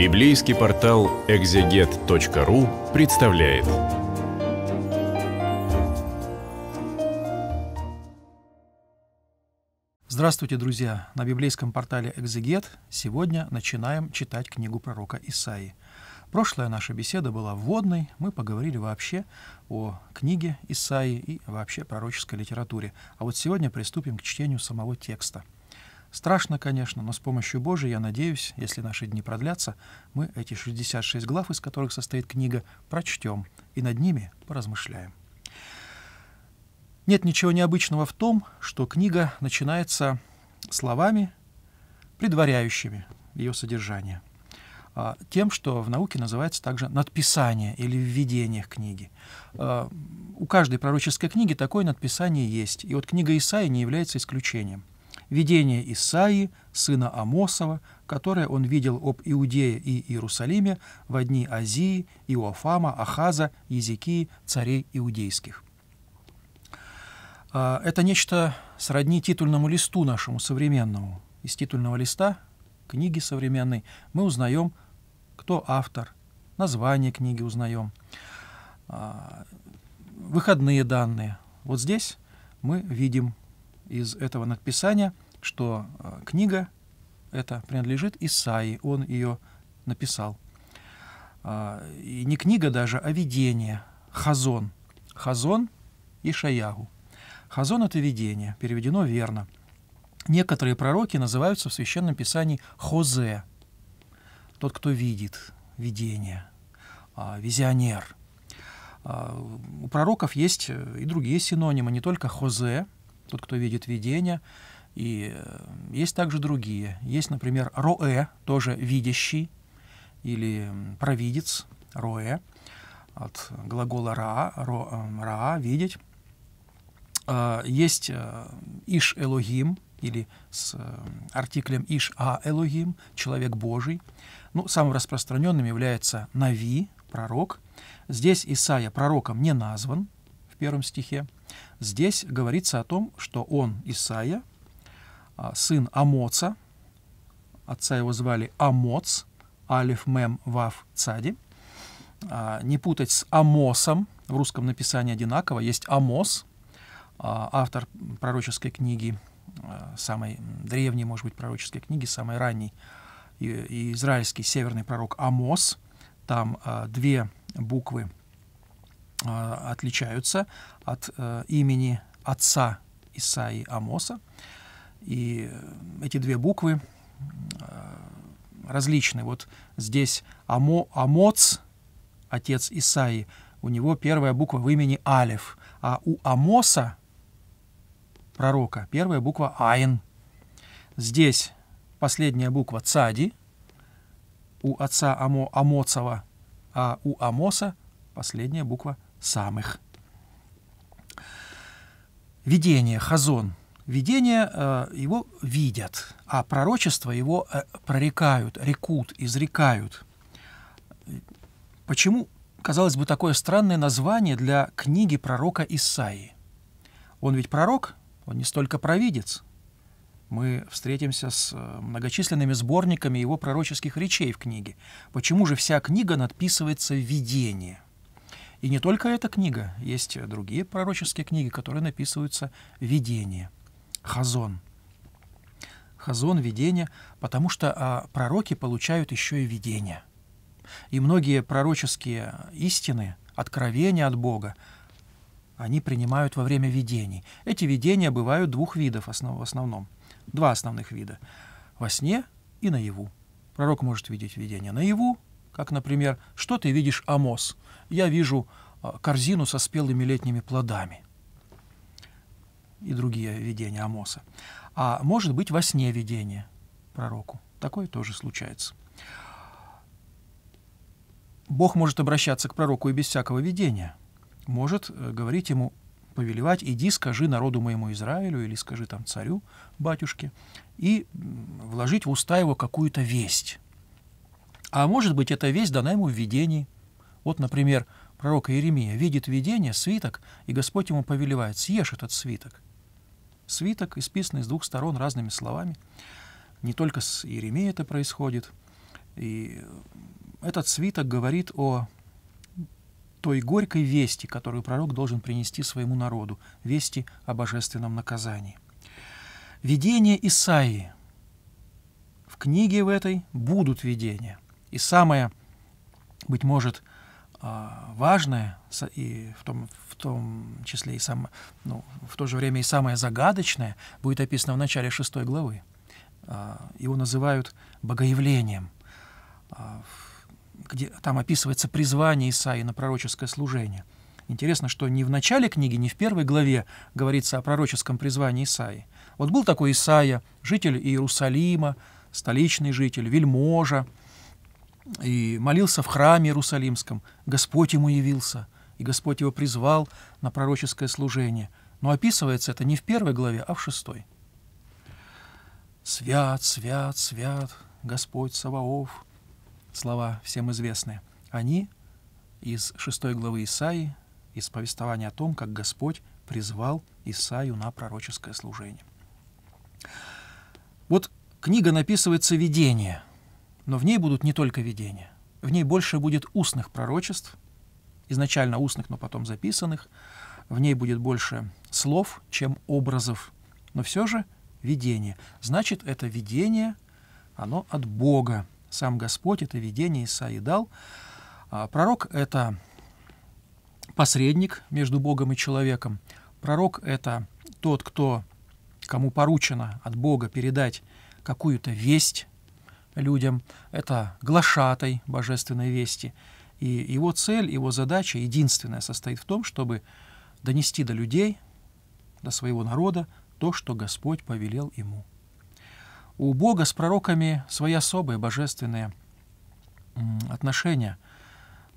Библейский портал экзегет.ру представляет. Здравствуйте, друзья! На библейском портале «Экзегет» сегодня начинаем читать книгу пророка Исаии. Прошлая наша беседа была вводной, мы поговорили вообще о книге Исаии и вообще пророческой литературе. А вот сегодня приступим к чтению самого текста – Страшно, конечно, но с помощью Божией, я надеюсь, если наши дни продлятся, мы эти 66 глав, из которых состоит книга, прочтем и над ними поразмышляем. Нет ничего необычного в том, что книга начинается словами, предваряющими ее содержание, а, тем, что в науке называется также надписание или введение книги. А, у каждой пророческой книги такое надписание есть, и вот книга Исаии не является исключением видение Исаии, сына Амосова, которое он видел об Иудее и Иерусалиме в одни Азии, Иоафама, Ахаза, Языки, царей иудейских. А, это нечто сродни титульному листу нашему современному. Из титульного листа книги современной мы узнаем, кто автор, название книги узнаем, а, выходные данные. Вот здесь мы видим из этого надписания, что э, книга эта принадлежит Исаии, он ее написал. А, и не книга даже, а видение, хазон. Хазон и шаягу. Хазон — это видение, переведено верно. Некоторые пророки называются в Священном Писании хозе, тот, кто видит, видение, э, визионер а, — у пророков есть э, и другие синонимы, не только Хозе, тот, кто видит видение. И э, есть также другие. Есть, например, роэ, тоже видящий, или провидец, роэ, от глагола ра, ро, эм, ра видеть. А, есть э, иш элогим, или с э, артиклем иш а элогим, человек Божий. Ну, самым распространенным является нави, пророк. Здесь Исаия пророком не назван в первом стихе, Здесь говорится о том, что он, Исаия, а, сын Амоца, отца его звали Амоц, Алиф Мем Вав Цади, а, не путать с Амосом, в русском написании одинаково, есть Амос, а, автор пророческой книги, самой древней, может быть, пророческой книги, самой ранней, и израильский северный пророк Амос, там две буквы – а, отличаются от э, имени отца Исаи Амоса. И эти две буквы э, различны. Вот здесь Амо, Амоц, отец Исаи, у него первая буква в имени алев а у Амоса, пророка, первая буква Айн. Здесь последняя буква Цади, у отца Амо, Амоцова, а у Амоса последняя буква самых. Видение, хазон. Видение э, его видят, а пророчество его э, прорекают, рекут, изрекают. Почему, казалось бы, такое странное название для книги пророка Исаии? Он ведь пророк, он не столько провидец. Мы встретимся с э, многочисленными сборниками его пророческих речей в книге. Почему же вся книга надписывается «Видение»? И не только эта книга, есть другие пророческие книги, которые написываются «Видение», «Хазон». «Хазон», «Видение», потому что а, пророки получают еще и видение. И многие пророческие истины, откровения от Бога, они принимают во время видений. Эти видения бывают двух видов основ, в основном. Два основных вида. Во сне и наяву. Пророк может видеть видение наяву, как, например, что ты видишь, Амос? Я вижу а, корзину со спелыми летними плодами. И другие видения Амоса. А может быть, во сне видение пророку. Такое тоже случается. Бог может обращаться к пророку и без всякого видения. Может э, говорить ему, повелевать, иди скажи народу моему Израилю или скажи там царю, батюшке, и вложить в уста его какую-то весть. А может быть, эта весть дана ему в видении. Вот, например, пророк Иеремия видит видение, свиток, и Господь ему повелевает, съешь этот свиток. Свиток, исписанный с двух сторон разными словами. Не только с Иеремией это происходит. И этот свиток говорит о той горькой вести, которую пророк должен принести своему народу, вести о божественном наказании. Видение Исаии. В книге в этой будут видения – и самое, быть может, а, важное, и в том, в том числе и самое, ну, в то же время и самое загадочное, будет описано в начале шестой главы. А, его называют богоявлением, а, где там описывается призвание Исаии на пророческое служение. Интересно, что не в начале книги, не в первой главе говорится о пророческом призвании Исаии. Вот был такой Исаия, житель Иерусалима, столичный житель, вельможа, и молился в храме Иерусалимском. Господь ему явился, и Господь его призвал на пророческое служение. Но описывается это не в первой главе, а в шестой. «Свят, свят, свят, Господь Саваоф» — слова всем известные. Они из шестой главы Исаии, из повествования о том, как Господь призвал Исаию на пророческое служение. Вот книга написывается «Видение», но в ней будут не только видения. В ней больше будет устных пророчеств, изначально устных, но потом записанных. В ней будет больше слов, чем образов. Но все же видение. Значит, это видение, оно от Бога. Сам Господь это видение Исаи дал. А пророк — это посредник между Богом и человеком. Пророк — это тот, кто, кому поручено от Бога передать какую-то весть, людям. Это глашатай божественной вести. И его цель, его задача единственная состоит в том, чтобы донести до людей, до своего народа, то, что Господь повелел ему. У Бога с пророками свои особые божественные отношения.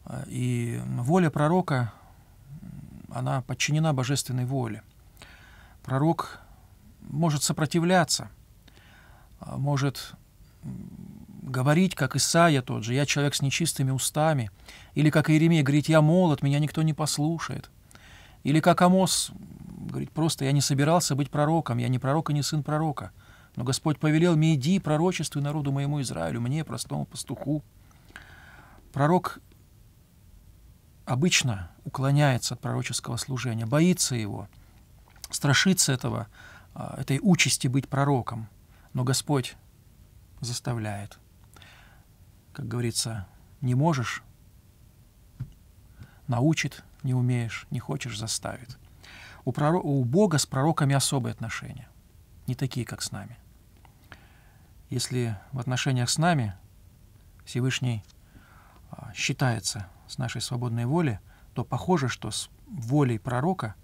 Э, и воля пророка, она подчинена божественной воле. Пророк может сопротивляться, а может говорить, как Исаия тот же, «Я человек с нечистыми устами», или как Иеремия говорит, «Я молод, меня никто не послушает», или как Амос говорит, «Просто я не собирался быть пророком, я не пророк и не сын пророка, но Господь повелел мне, иди, пророчествуй народу моему Израилю, мне, простому пастуху». Пророк обычно уклоняется от пророческого служения, боится его, страшится этого, а, этой участи быть пророком. Но Господь заставляет. Как говорится, не можешь — научит, не умеешь, не хочешь — заставит. У, пророк, у Бога с пророками особые отношения, не такие, как с нами. Если в отношениях с нами Всевышний а, считается с нашей свободной воли, то похоже, что с волей пророка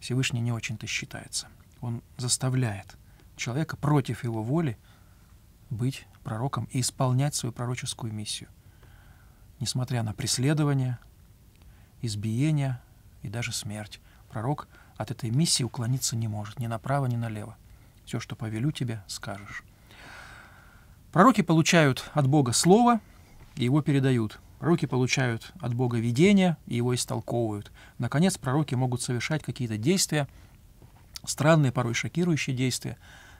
Всевышний не очень-то считается. Он заставляет человека против его воли быть пророком и исполнять свою пророческую миссию, несмотря на преследование, избиение и даже смерть. Пророк от этой миссии уклониться не может ни направо, ни налево. Все, что повелю тебе, скажешь. Пророки получают от Бога слово и его передают. Пророки получают от Бога видение и его истолковывают. Наконец, пророки могут совершать какие-то действия, странные, порой шокирующие действия,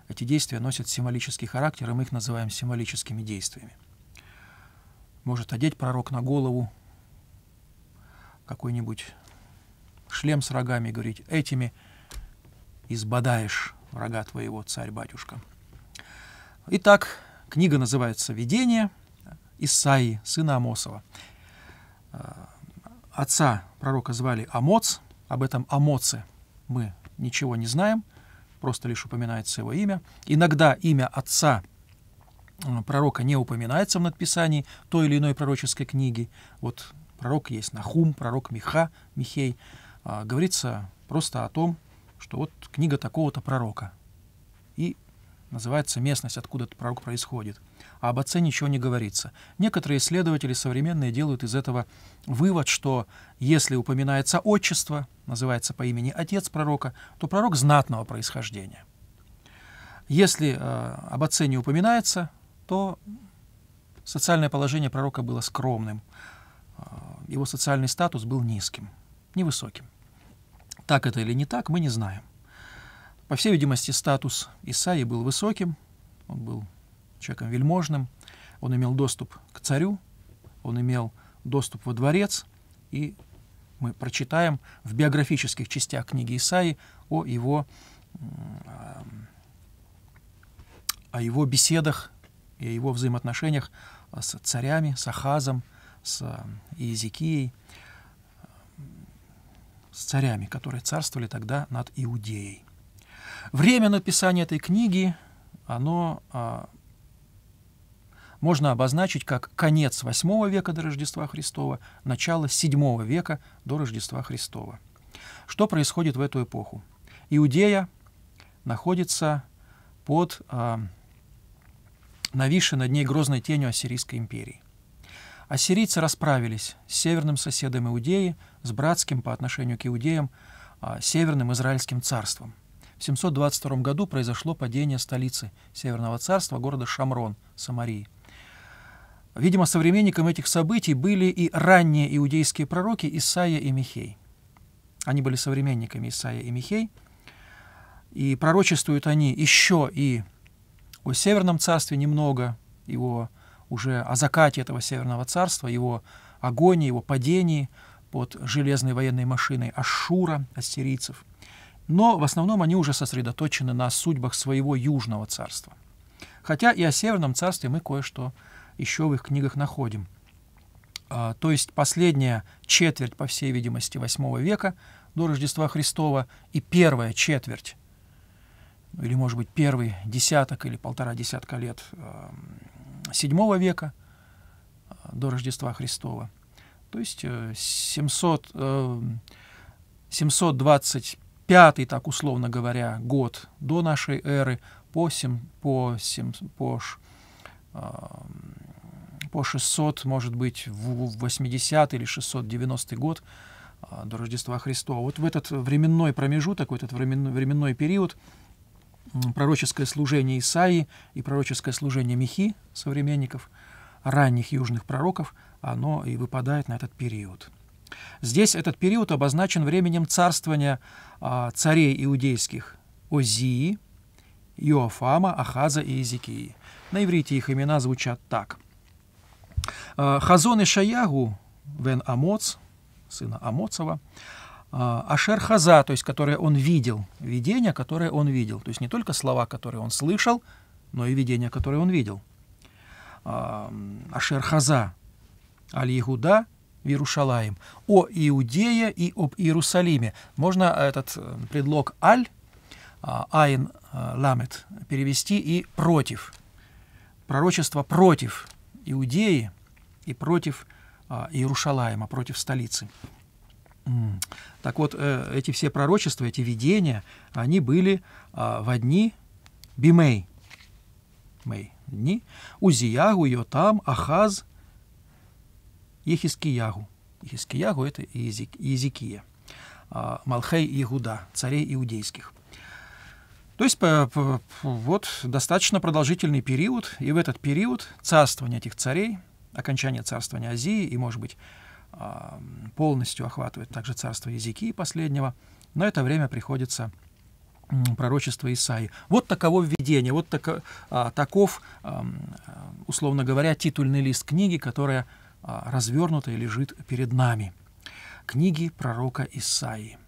эти действия носят символический характер, и мы их называем символическими действиями. Может одеть пророк на голову какой-нибудь шлем с рогами и говорить, этими избадаешь врага твоего, царь-батюшка. Итак, книга называется «Видение» исаи сына Амосова. Отца пророка звали Амоц, об этом Амоце мы ничего не знаем – просто лишь упоминается его имя. Иногда имя отца э, пророка не упоминается в надписании той или иной пророческой книги. Вот пророк есть Нахум, пророк Миха, Михей. А, говорится просто о том, что вот книга такого-то пророка. И называется местность, откуда этот пророк происходит а об отце ничего не говорится. Некоторые исследователи современные делают из этого вывод, что если упоминается отчество, называется по имени отец пророка, то пророк знатного происхождения. Если э, об отце не упоминается, то социальное положение пророка было скромным, э, его социальный статус был низким, невысоким. Так это или не так, мы не знаем. По всей видимости, статус Исаи был высоким, он был человеком вельможным, он имел доступ к царю, он имел доступ во дворец, и мы прочитаем в биографических частях книги Исаи о его, о его беседах и о его взаимоотношениях с царями, с Ахазом, с Иезекией, с царями, которые царствовали тогда над Иудеей. Время написания этой книги, оно а, можно обозначить как конец VIII века до Рождества Христова, начало VII века до Рождества Христова. Что происходит в эту эпоху? Иудея находится под э, нависшей над ней грозной тенью Ассирийской империи. Ассирийцы расправились с северным соседом Иудеи, с братским по отношению к иудеям, э, северным израильским царством. В 722 году произошло падение столицы Северного царства, города Шамрон, Самарии – Видимо, современником этих событий были и ранние иудейские пророки Исаия и Михей. Они были современниками Исаия и Михей, и пророчествуют они еще и о Северном царстве немного, его уже о закате этого Северного царства, его агонии, его падении под железной военной машиной Ашура, ассирийцев. Но в основном они уже сосредоточены на судьбах своего Южного царства. Хотя и о Северном царстве мы кое-что говорим еще в их книгах находим. А, то есть последняя четверть, по всей видимости, VIII века до Рождества Христова и первая четверть, или, может быть, первый десяток или полтора десятка лет VII а, века а, до Рождества Христова. То есть 700, э, 725, э, так условно говоря, год до нашей эры по, 7, по, 7, по по 600, может быть, в 80 или 690 год а, до Рождества Христова. Вот в этот временной промежуток, в этот временной, период пророческое служение Исаии и пророческое служение Михи, современников, ранних южных пророков, оно и выпадает на этот период. Здесь этот период обозначен временем царствования а, царей иудейских Озии, Иофама, Ахаза и Иезекии. На иврите их имена звучат так – а, Хазон и Шаягу, Вен Амоц, сына Амоцова, а, Ашер Хаза, то есть которое он видел, видение, которое он видел. То есть не только слова, которые он слышал, но и видение, которое он видел. А, Ашер Хаза, Аль-Ягуда, Вирушалаем. О Иудея и об Иерусалиме. Можно этот э, предлог «аль», «айн э, ламет» перевести и «против». Пророчество против Иудеи, и против а, Иерушалаема, против столицы. Так вот, э, эти все пророчества, эти видения, они были а, в одни Бимей, Мей, дни, Узиягу, Йотам, Ахаз, Ехискиягу. Ехискиягу – это Иезекия, а, Малхей Иегуда, царей иудейских. То есть по, по, вот достаточно продолжительный период, и в этот период царствование этих царей окончание царствования Азии и, может быть, а, полностью охватывает также царство языки последнего. но это время приходится пророчество Исаи. Вот таково введение, вот так, а, таков, а, условно говоря, титульный лист книги, которая развернута и лежит перед нами. Книги пророка Исаи.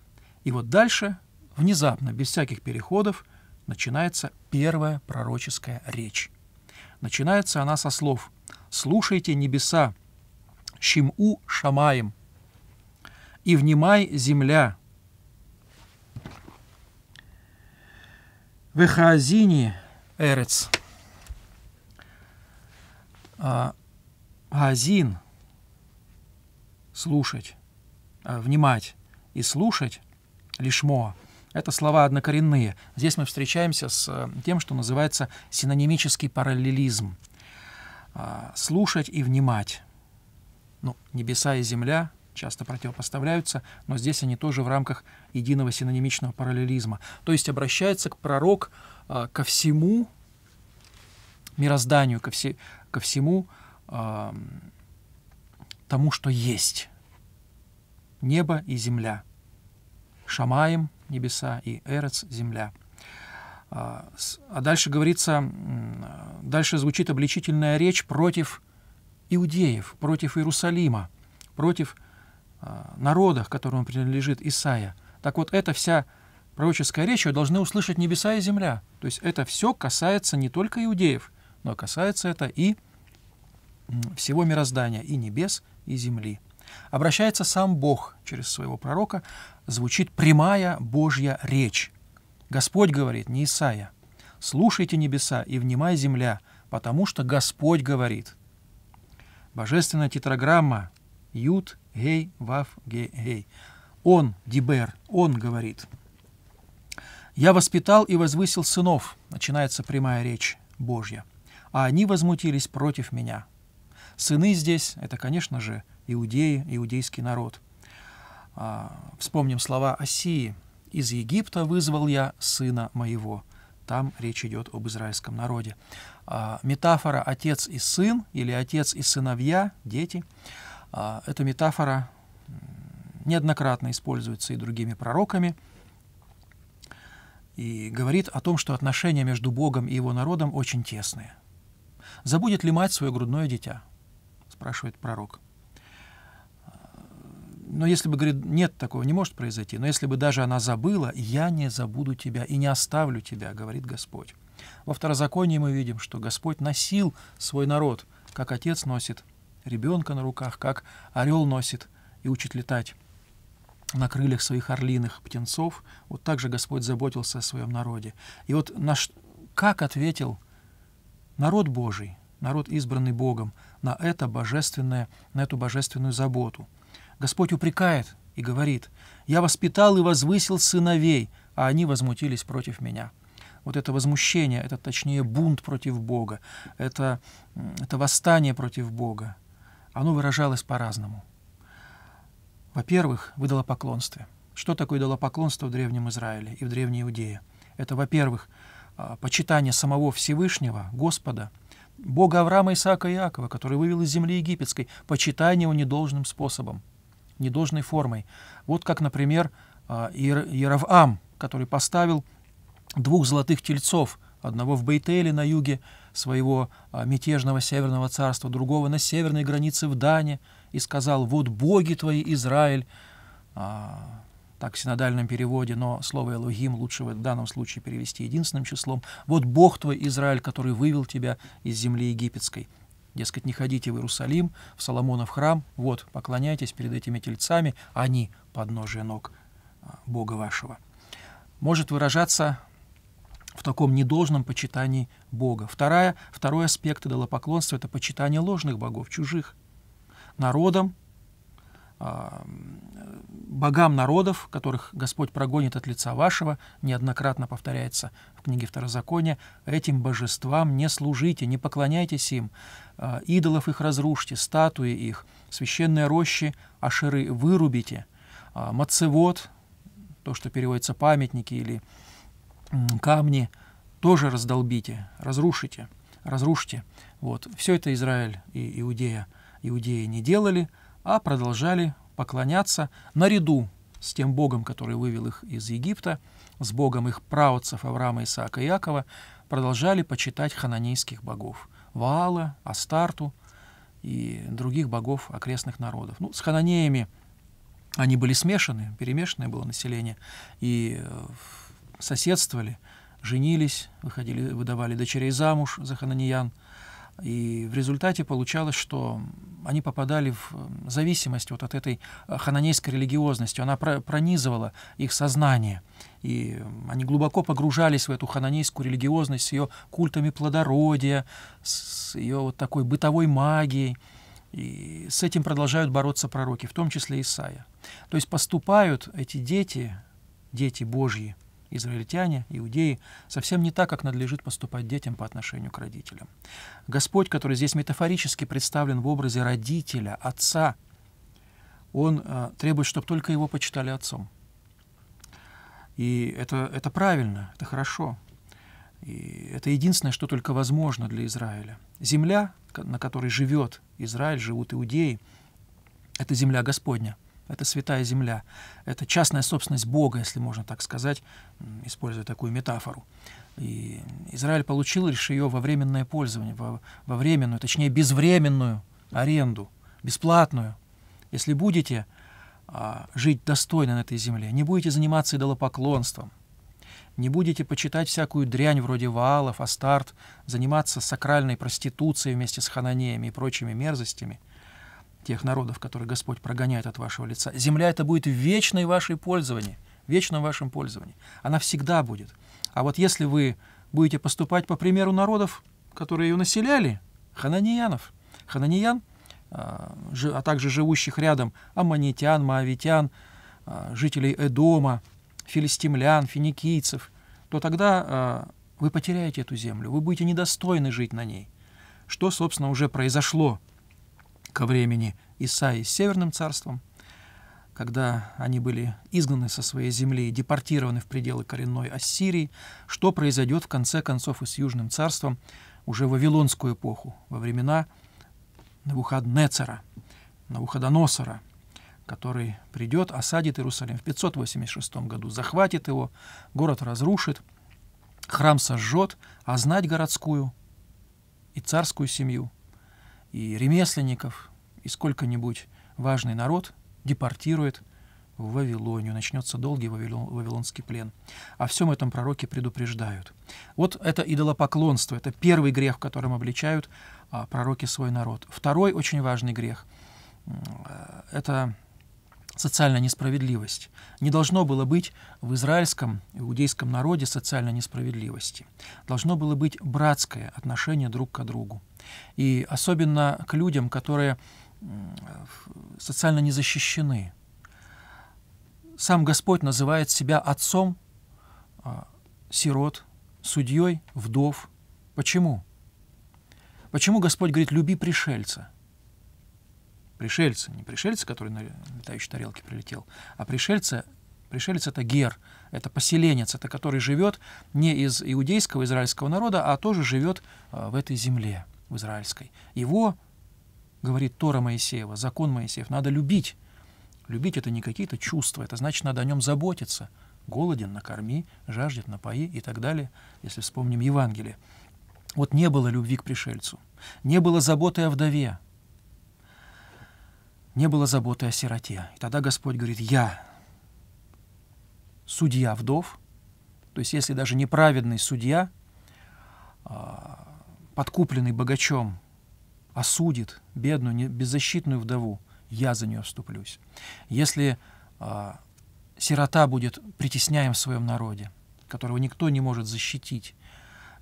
И вот дальше, внезапно, без всяких переходов, начинается первая пророческая речь. Начинается она со слов слушайте небеса, Шиму Шамаем, и внимай земля. Вехаазини Эрец. А, Азин – слушать, а, внимать и слушать лишмо – это слова однокоренные. Здесь мы встречаемся с э, тем, что называется синонимический параллелизм – а, слушать и внимать. Ну, небеса и земля часто противопоставляются, но здесь они тоже в рамках единого синонимичного параллелизма. То есть обращается к пророк а, ко всему мирозданию, ко, все, ко всему а, тому, что есть. Небо и земля. Шамаем небеса и Эрец земля. А, а дальше говорится, дальше звучит обличительная речь против иудеев, против Иерусалима, против а, народа, которому принадлежит Исаия. Так вот, эта вся пророческая речь должны услышать небеса и земля. То есть это все касается не только иудеев, но касается это и всего мироздания, и небес, и земли. Обращается сам Бог через своего пророка, звучит прямая Божья речь. Господь говорит, не Исаия. «Слушайте небеса и внимай земля, потому что Господь говорит». Божественная тетраграмма «Ют, Гей, Вав, Гей Гей». Он, Дибер, он говорит. «Я воспитал и возвысил сынов», начинается прямая речь Божья, «а они возмутились против меня». Сыны здесь — это, конечно же, иудеи, иудейский народ. А, вспомним слова Осии — из Египта вызвал я сына моего». Там речь идет об израильском народе. А, метафора «отец и сын» или «отец и сыновья», «дети» а, эта метафора неоднократно используется и другими пророками и говорит о том, что отношения между Богом и его народом очень тесные. «Забудет ли мать свое грудное дитя?» — спрашивает пророк но если бы, говорит, нет, такого не может произойти, но если бы даже она забыла, я не забуду тебя и не оставлю тебя, говорит Господь. Во второзаконии мы видим, что Господь носил свой народ, как отец носит ребенка на руках, как орел носит и учит летать на крыльях своих орлиных птенцов. Вот так же Господь заботился о своем народе. И вот наш, как ответил народ Божий, народ, избранный Богом, на, это божественное, на эту божественную заботу – Господь упрекает и говорит, «Я воспитал и возвысил сыновей, а они возмутились против меня». Вот это возмущение, это точнее бунт против Бога, это, это восстание против Бога, оно выражалось по-разному. Во-первых, выдало поклонство. Что такое дало поклонство в Древнем Израиле и в Древней Иудее? Это, во-первых, а, почитание самого Всевышнего, Господа, Бога Авраама, Исаака и Иакова, который вывел из земли египетской, почитание его недолжным способом – недолжной формой. Вот как, например, а, Иеравам, который поставил двух золотых тельцов, одного в Бейтеле на юге своего а, мятежного северного царства, другого на северной границе в Дане, и сказал «Вот боги твои, Израиль!» а, так в синодальном переводе, но слово «элогим» лучше в данном случае перевести единственным числом. «Вот Бог твой, Израиль, который вывел тебя из земли египетской». Дескать, не ходите в Иерусалим, в Соломонов храм, вот, поклоняйтесь перед этими тельцами, они а — подножие ног а, Бога вашего. Может выражаться в таком недолжном почитании Бога. Вторая, второй аспект идолопоклонства — это почитание ложных богов, чужих. Народом богам народов, которых Господь прогонит от лица вашего, неоднократно повторяется в книге Второзакония, этим божествам не служите, не поклоняйтесь им, а, идолов их разрушьте, статуи их, священные рощи, ашеры вырубите, а, мацевод, то, что переводится памятники или камни, тоже раздолбите, разрушите, разрушите. Вот. Все это Израиль и Иудея, Иудеи не делали – а продолжали поклоняться наряду с тем Богом, который вывел их из Египта, с Богом их праотцев Авраама, Исаака и Якова, продолжали почитать хананейских богов – Ваала, Астарту и других богов окрестных народов. Ну, с хананеями они были смешаны, перемешанное было население, и э, соседствовали, женились, выходили, выдавали дочерей замуж за хананеян. И в результате получалось, что они попадали в э, зависимость вот от этой э, хананейской религиозности. Она пронизывала их сознание. И они глубоко погружались в эту хананейскую религиозность с ее культами плодородия, с ее вот такой бытовой магией. И с этим продолжают бороться пророки, в том числе Исаия. То есть поступают эти дети, дети Божьи, израильтяне, иудеи, совсем не так, как надлежит поступать детям по отношению к родителям. Господь, который здесь метафорически представлен в образе родителя, отца, он э, требует, чтобы только его почитали отцом. И это, это правильно, это хорошо. И это единственное, что только возможно для Израиля. Земля, на которой живет Израиль, живут иудеи, это земля Господня – это святая земля, это частная собственность Бога, если можно так сказать, используя такую метафору. И Израиль получил лишь ее во временное пользование, во, во временную, точнее безвременную аренду, бесплатную. Если будете а, жить достойно на этой земле, не будете заниматься идолопоклонством, не будете почитать всякую дрянь вроде Ваалов, Астарт, заниматься сакральной проституцией вместе с хананеями и прочими мерзостями – тех народов, которые Господь прогоняет от вашего лица. Земля это будет в вечной вашей пользовании, в вечном вашем пользовании. Она всегда будет. А вот если вы будете поступать по примеру народов, которые ее населяли, хананиянов, хананиян, а, а также живущих рядом аммонитян, маавитян, а, жителей Эдома, филистимлян, финикийцев, то тогда а, вы потеряете эту землю, вы будете недостойны жить на ней, что, собственно, уже произошло ко времени Исаи с Северным царством, когда они были изгнаны со своей земли и депортированы в пределы коренной Ассирии, что произойдет в конце концов и с Южным царством уже в Вавилонскую эпоху, во времена Навуходнецера, Навуходоносора, который придет, осадит Иерусалим в 586 году, захватит его, город разрушит, храм сожжет, а знать городскую и царскую семью – и ремесленников, и сколько-нибудь важный народ депортирует в Вавилонию. Начнется долгий вавилонский плен. О всем этом пророки предупреждают. Вот это идолопоклонство, это первый грех, в котором обличают а, пророки свой народ. Второй очень важный грех – э, это социальная несправедливость. Не должно было быть в израильском, иудейском народе социальной несправедливости. Должно было быть братское отношение друг к другу. И особенно к людям, которые социально не защищены. Сам Господь называет себя отцом а, сирот, судьей вдов. Почему? Почему Господь говорит «люби пришельца»? Пришельцы, не пришельцы, который на летающей тарелке прилетел, а пришельцы, пришелец это гер, это поселенец, это который живет не из иудейского израильского народа, а тоже живет э, в этой земле, в израильской. Его, говорит Тора Моисеева, закон Моисеев, надо любить. Любить это не какие-то чувства, это значит, надо о нем заботиться. Голоден, накорми, жаждет, напои и так далее, если вспомним Евангелие. Вот не было любви к пришельцу, не было заботы о вдове, не было заботы о сироте. И тогда Господь говорит, я судья вдов, то есть если даже неправедный судья, а, подкупленный богачом, осудит бедную, беззащитную вдову, я за нее вступлюсь. Если а, сирота будет притесняем в своем народе, которого никто не может защитить,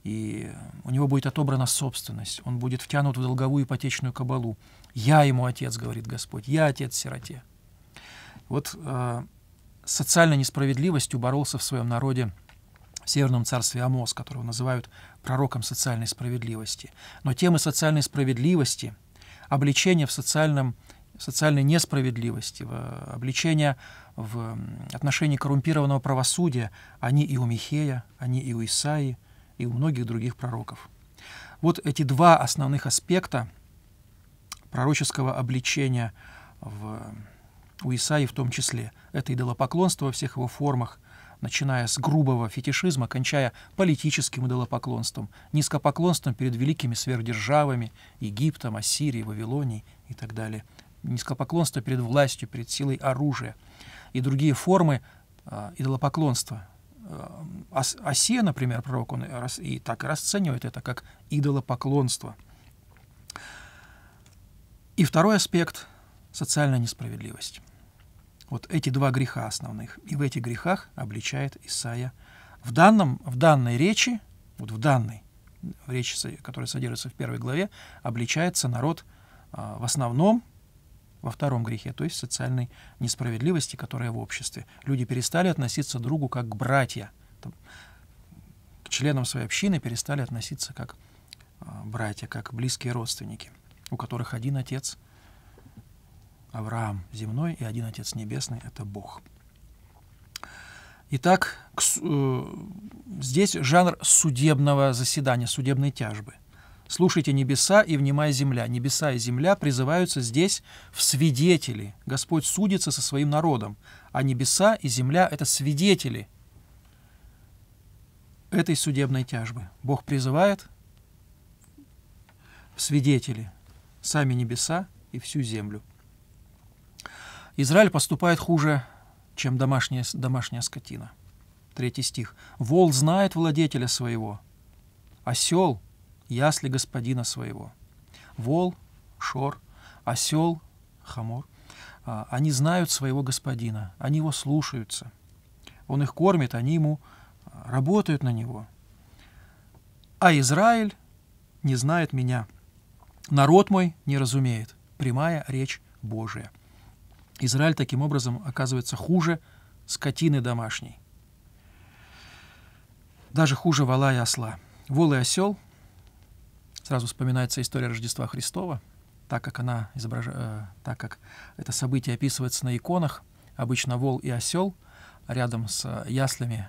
и э, у него будет отобрана собственность, он будет втянут в долговую ипотечную кабалу. «Я ему отец», — говорит Господь, — «я отец сироте». Вот э, с социальной несправедливостью боролся в своем народе в Северном царстве Амос, которого называют пророком социальной справедливости. Но темы социальной справедливости, обличения в социальном социальной несправедливости, в э, обличения в отношении коррумпированного правосудия, они и у Михея, они и у Исаии, и у многих других пророков. Вот эти два основных аспекта пророческого обличения в, у Исаи в том числе. Это идолопоклонство во всех его формах, начиная с грубого фетишизма, кончая политическим идолопоклонством, низкопоклонством перед великими сверхдержавами, Египтом, Ассирией, Вавилонией и так далее, низкопоклонство перед властью, перед силой оружия и другие формы а, идолопоклонства, Эм, Осия, например, пророк, он и так и расценивает это как идолопоклонство. И второй аспект — социальная несправедливость. Вот эти два греха основных. И в этих грехах обличает Исаия. В, данном, в данной речи, вот в данной в речи, которая содержится в первой главе, обличается народ а, в основном во втором грехе, то есть социальной несправедливости, которая в обществе. Люди перестали относиться другу как к братья, к членам своей общины перестали относиться как а, братья, как близкие родственники, у которых один отец Авраам земной и один отец небесный — это Бог. Итак, э, здесь жанр судебного заседания, судебной тяжбы — Слушайте небеса и внимай земля. Небеса и земля призываются здесь в свидетели. Господь судится со своим народом, а небеса и земля — это свидетели этой судебной тяжбы. Бог призывает в свидетели сами небеса и всю землю. Израиль поступает хуже, чем домашняя, домашняя скотина. Третий стих. «Вол знает владетеля своего, осел — ясли господина своего. Вол, шор, осел, хамор, а, они знают своего господина, они его слушаются. Он их кормит, они ему а, работают на него. А Израиль не знает меня. Народ мой не разумеет. Прямая речь Божия. Израиль таким образом оказывается хуже скотины домашней. Даже хуже вола и осла. Вол и осел сразу вспоминается история Рождества Христова, так как она изображ... Э, так как это событие описывается на иконах, обычно вол и осел рядом с э, яслями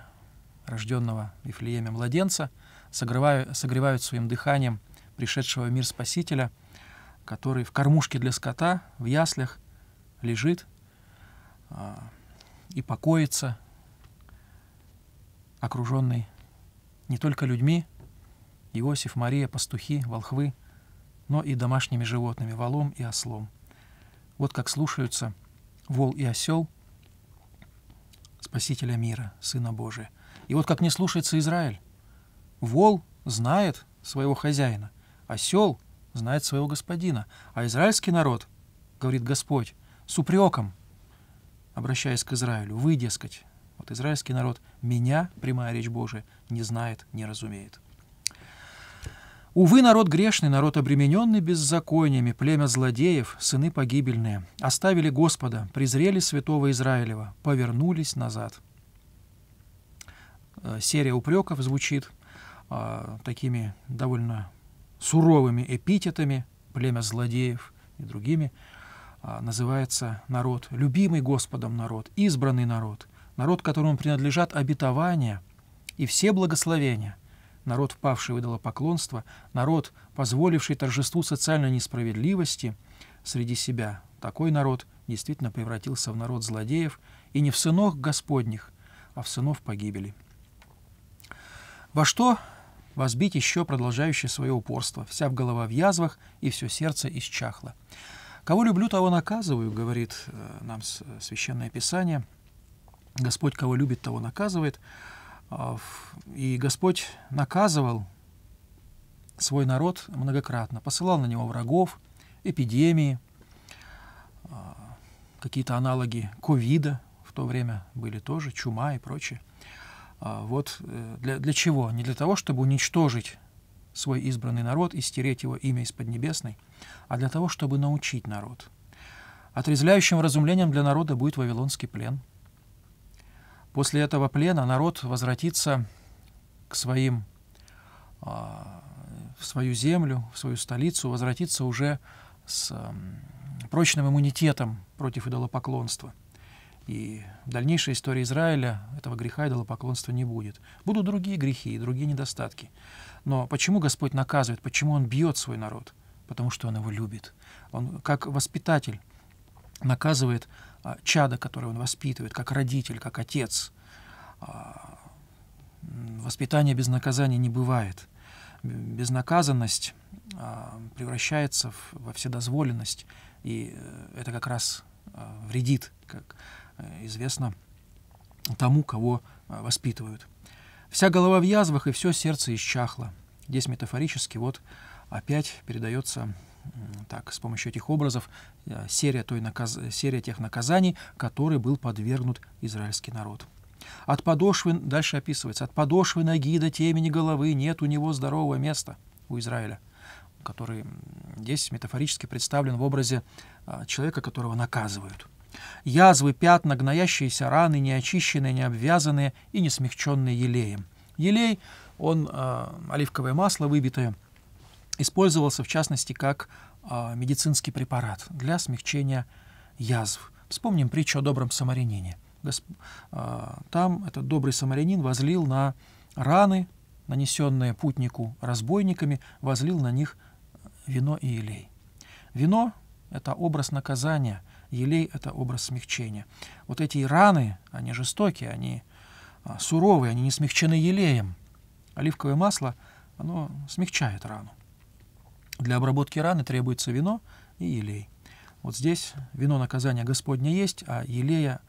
рожденного Вифлееме младенца согревают, своим дыханием пришедшего в мир Спасителя, который в кормушке для скота, в яслях лежит а, и покоится, окруженный не только людьми, Иосиф, Мария, пастухи, волхвы, но и домашними животными, волом и ослом. Вот как слушаются вол и осел Спасителя мира, Сына Божия. И вот как не слушается Израиль. Вол знает своего хозяина, осел знает своего господина, а израильский народ, говорит Господь, с упреком, обращаясь к Израилю, вы, дескать, вот израильский народ меня, прямая речь Божия, не знает, не разумеет. Увы, народ грешный, народ обремененный беззакониями, племя злодеев, сыны погибельные, оставили Господа, презрели святого Израилева, повернулись назад. Э, серия упреков звучит э, такими довольно суровыми эпитетами, племя злодеев и другими. Э, называется народ, любимый Господом народ, избранный народ, народ, которому принадлежат обетования и все благословения народ, впавший в идолопоклонство, народ, позволивший торжеству социальной несправедливости среди себя, такой народ действительно превратился в народ злодеев и не в сынов Господних, а в сынов погибели. Во что возбить еще продолжающее свое упорство, вся голова в язвах и все сердце исчахло. «Кого люблю, того наказываю», — говорит э, нам э, Священное Писание. «Господь, кого любит, того наказывает». А, и Господь наказывал свой народ многократно, посылал на него врагов, эпидемии, а, какие-то аналоги ковида в то время были тоже, чума и прочее. А, вот э, для, для чего? Не для того, чтобы уничтожить свой избранный народ и стереть его имя из Поднебесной, а для того, чтобы научить народ. Отрезвляющим разумлением для народа будет Вавилонский плен – После этого плена народ возвратится к своим, а, в свою землю, в свою столицу, возвратится уже с прочным иммунитетом против идолопоклонства. И в дальнейшей истории Израиля этого греха идолопоклонства не будет. Будут другие грехи и другие недостатки. Но почему Господь наказывает, почему Он бьет свой народ? Потому что Он его любит. Он как воспитатель наказывает Э, чада, которое он воспитывает, как родитель, как отец. Э, воспитание без наказания не бывает. Безнаказанность э, превращается во вседозволенность, и это как раз вредит, как известно, тому, кого воспитывают. «Вся голова в язвах, и все сердце исчахло». Здесь метафорически вот опять передается так, с помощью этих образов э, серия, той наказ... серия тех наказаний, которые был подвергнут израильский народ. От подошвы, дальше описывается, от подошвы ноги до темени головы нет у него здорового места у Израиля, который здесь метафорически представлен в образе а, человека, которого наказывают. Язвы, пятна, гноящиеся раны, неочищенные, необвязанные и не смягченные елеем. Елей, он а, оливковое масло выбитое – использовался в частности как э, медицинский препарат для смягчения язв. Вспомним притчу о добром самарянине. Госп... Э, там этот добрый самарянин возлил на раны, нанесенные путнику разбойниками, возлил на них вино и елей. Вино — это образ наказания, елей — это образ смягчения. Вот эти раны, они жестокие, они а, суровые, они не смягчены елеем. Оливковое масло, оно смягчает рану. Для обработки раны требуется вино и елей. Вот здесь вино наказания Господня есть, а елея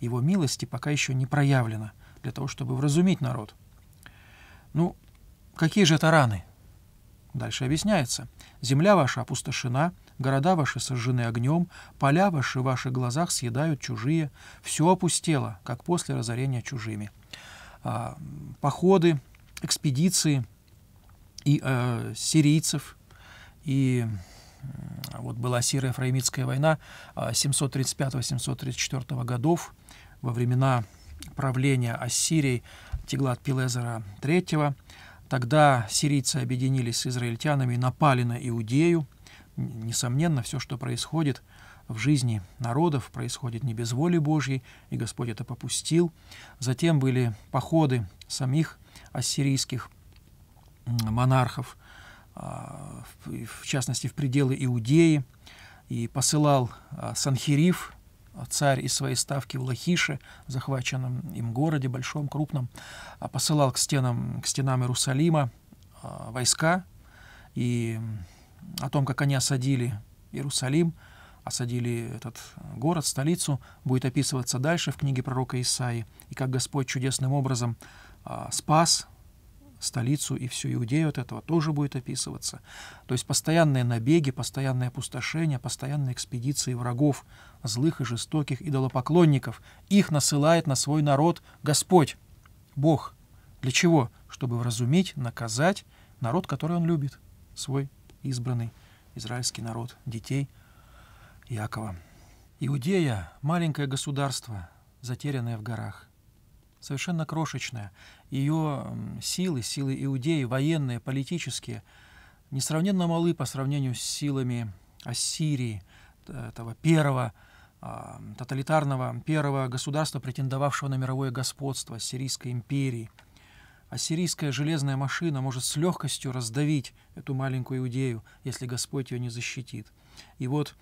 его милости пока еще не проявлено для того, чтобы вразумить народ. Ну, какие же это раны? Дальше объясняется. «Земля ваша опустошена, города ваши сожжены огнем, поля ваши в ваших глазах съедают чужие, все опустело, как после разорения чужими». А, походы, экспедиции и э, сирийцев, и э, вот была Сирая Фраймитская война 735-734 а, годов во времена правления Ассирии Теглат Пилезера III. Тогда сирийцы объединились с израильтянами и напали на Иудею. Несомненно, все, что происходит в жизни народов, происходит не без воли Божьей, и Господь это попустил. Затем были походы самих ассирийских монархов – а, в частности, в пределы Иудеи, и посылал а, Санхириф, а, царь из своей ставки в Лахише, захваченном им городе, большом, крупном, посылал к стенам, к стенам Иерусалима войска, и о том, как они осадили Иерусалим, осадили этот город, столицу, будет описываться дальше в книге пророка Исаи, и как Господь чудесным образом спас столицу и всю Иудею от этого тоже будет описываться. То есть постоянные набеги, постоянное опустошение, постоянные экспедиции врагов, злых и жестоких идолопоклонников. Их насылает на свой народ Господь, Бог. Для чего? Чтобы вразумить, наказать народ, который он любит, свой избранный израильский народ, детей Иакова. Иудея — маленькое государство, затерянное в горах совершенно крошечная. Ее силы, силы иудеи, военные, политические, несравненно малы по сравнению с силами Ассирии, этого первого а, тоталитарного первого государства, претендовавшего на мировое господство, ассирийской империи. Ассирийская железная машина может с легкостью раздавить эту маленькую Иудею, если Господь ее не защитит. И вот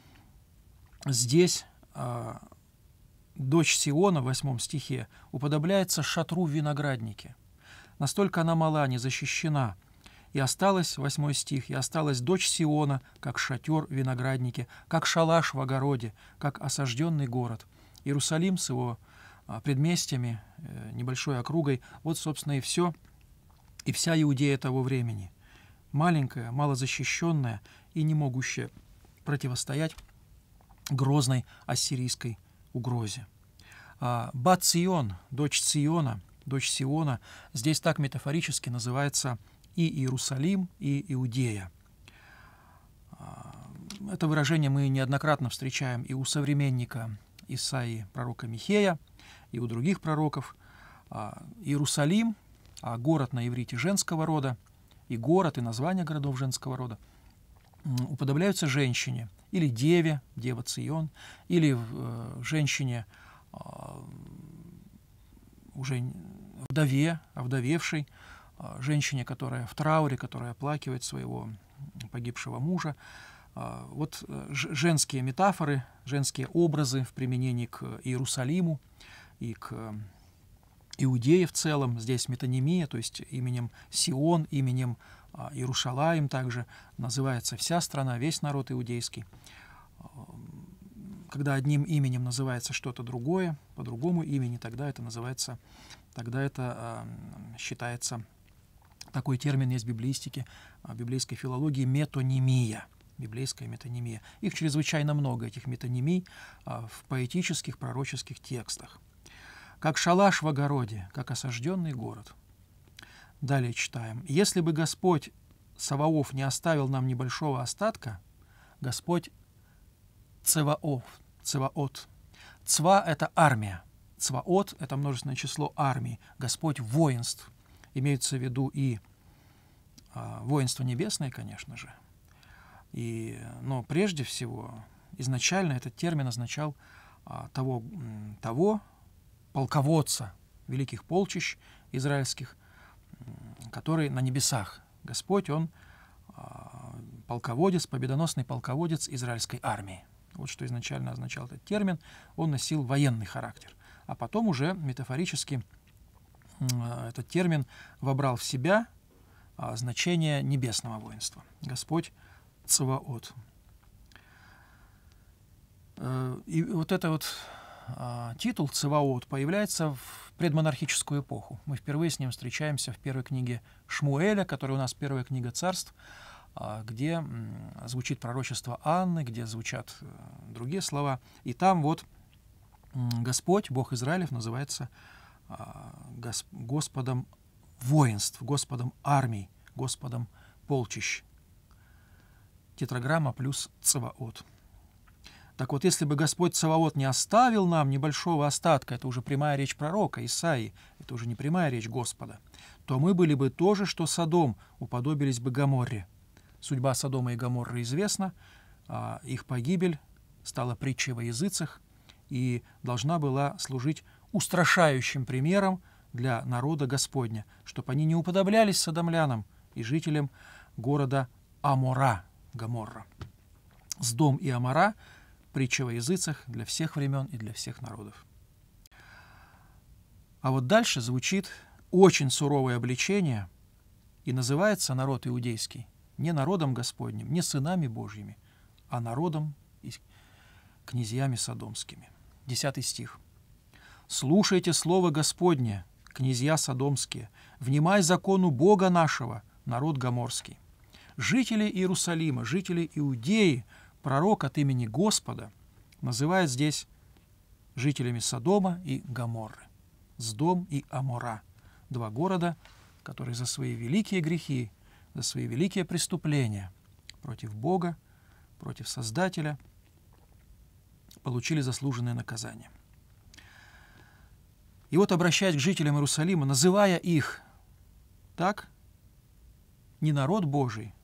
здесь а, Дочь Сиона в восьмом стихе уподобляется шатру в винограднике. Настолько она мала, не защищена. И осталась, восьмой стих, и осталась дочь Сиона, как шатер в винограднике, как шалаш в огороде, как осажденный город. Иерусалим с его а, предместьями, э, небольшой округой, вот, собственно, и все, и вся Иудея того времени. Маленькая, малозащищенная и не могущая противостоять грозной ассирийской угрозе. А, Бат Сион, дочь Сиона, дочь Сиона, здесь так метафорически называется и Иерусалим, и Иудея. А, это выражение мы неоднократно встречаем и у современника Исаии, пророка Михея, и у других пророков. А, Иерусалим, город на иврите женского рода, и город, и название городов женского рода, уподобляются женщине, или деве, дева Цион, или э, женщине, э, уже вдове, овдовевшей, э, женщине, которая в трауре, которая оплакивает своего погибшего мужа. А, э, вот женские метафоры, женские образы в применении к Иерусалиму и к Иудеи в целом, здесь метонимия, то есть именем Сион, именем а, Иерушалаем также называется вся страна, весь народ иудейский. Эм, когда одним именем называется что-то другое, по другому имени, тогда это называется, тогда это эм, считается, такой термин есть в э, библейской филологии метонимия библейская метонимия. Их чрезвычайно много, этих метонимий, э, в поэтических, пророческих текстах. «Как шалаш в огороде, как осажденный город». Далее читаем. «Если бы Господь Саваоф не оставил нам небольшого остатка, Господь Цеваоф, Цеваот. Цва – это армия. Цваот – это множественное число армий. Господь воинств. Имеются в виду и э, а, воинство небесное, конечно же. И, но прежде всего, изначально этот термин означал э, того, того полководца великих полчищ израильских – который на небесах. Господь, он а, полководец, победоносный полководец израильской армии. Вот что изначально означал этот термин. Он носил военный характер. А потом уже метафорически этот термин вобрал в себя а, значение небесного воинства. Господь Цаваот. Э, и вот это вот а, титул Циваот появляется в предмонархическую эпоху. Мы впервые с ним встречаемся в первой книге Шмуэля, которая у нас первая книга царств, а, где звучит пророчество Анны, где звучат э, другие слова. И там вот Господь, Бог Израилев, называется а, Господом воинств, Господом армий, Господом полчищ. Тетраграмма плюс Цаваот. Так вот, если бы Господь Саваот не оставил нам небольшого остатка, это уже прямая речь пророка Исаии, это уже не прямая речь Господа, то мы были бы то же, что Содом, уподобились бы Гаморре. Судьба Содома и Гаморры известна, а их погибель стала притчей во языцах и должна была служить устрашающим примером для народа Господня, чтобы они не уподоблялись садомлянам и жителям города Амора, Гаморра. С дом и Амора – притча о языцах для всех времен и для всех народов. А вот дальше звучит очень суровое обличение, и называется народ иудейский не народом Господним, не сынами Божьими, а народом и князьями содомскими. Десятый стих. «Слушайте слово Господне, князья содомские, внимай закону Бога нашего, народ гаморский, Жители Иерусалима, жители Иудеи – Пророк от имени Господа называет здесь жителями Содома и Гаморры, Сдом и Амора, два города, которые за свои великие грехи, за свои великие преступления против Бога, против Создателя получили заслуженное наказание. И вот, обращаясь к жителям Иерусалима, называя их так, не народ Божий,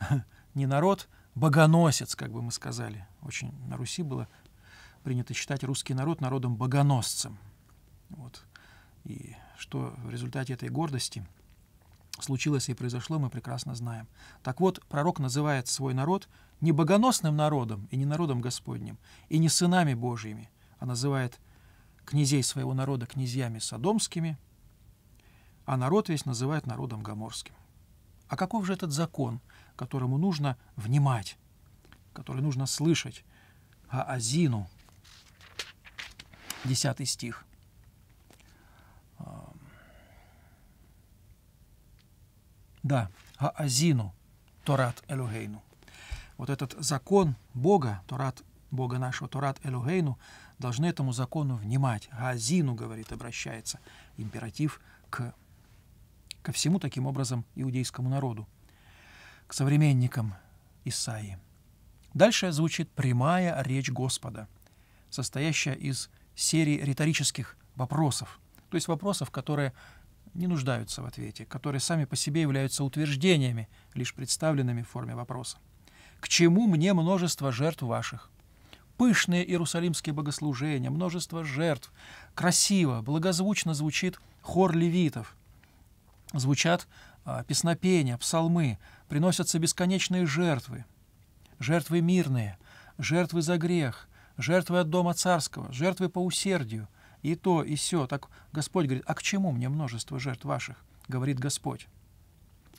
не народ богоносец, как бы мы сказали. Очень на Руси было принято считать русский народ народом богоносцем. Вот. И что в результате этой гордости случилось и произошло, мы прекрасно знаем. Так вот, пророк называет свой народ не богоносным народом и не народом Господним, и не сынами Божьими, а называет князей своего народа князьями содомскими, а народ весь называет народом гоморским. А каков же этот закон, которому нужно внимать, который нужно слышать? А Азину, 10 стих. Да, а Азину, Торат Элюгейну. Вот этот закон Бога, Торат Бога нашего, Торат Элюгейну, должны этому закону внимать. Газину, говорит, обращается императив к ко всему таким образом иудейскому народу, к современникам Исаии. Дальше звучит прямая речь Господа, состоящая из серии риторических вопросов, то есть вопросов, которые не нуждаются в ответе, которые сами по себе являются утверждениями, лишь представленными в форме вопроса. «К чему мне множество жертв ваших?» Пышные иерусалимские богослужения, множество жертв. Красиво, благозвучно звучит хор левитов звучат а, песнопения, псалмы, приносятся бесконечные жертвы. Жертвы мирные, жертвы за грех, жертвы от Дома Царского, жертвы по усердию, и то, и все. Так Господь говорит, а к чему мне множество жертв ваших, говорит Господь.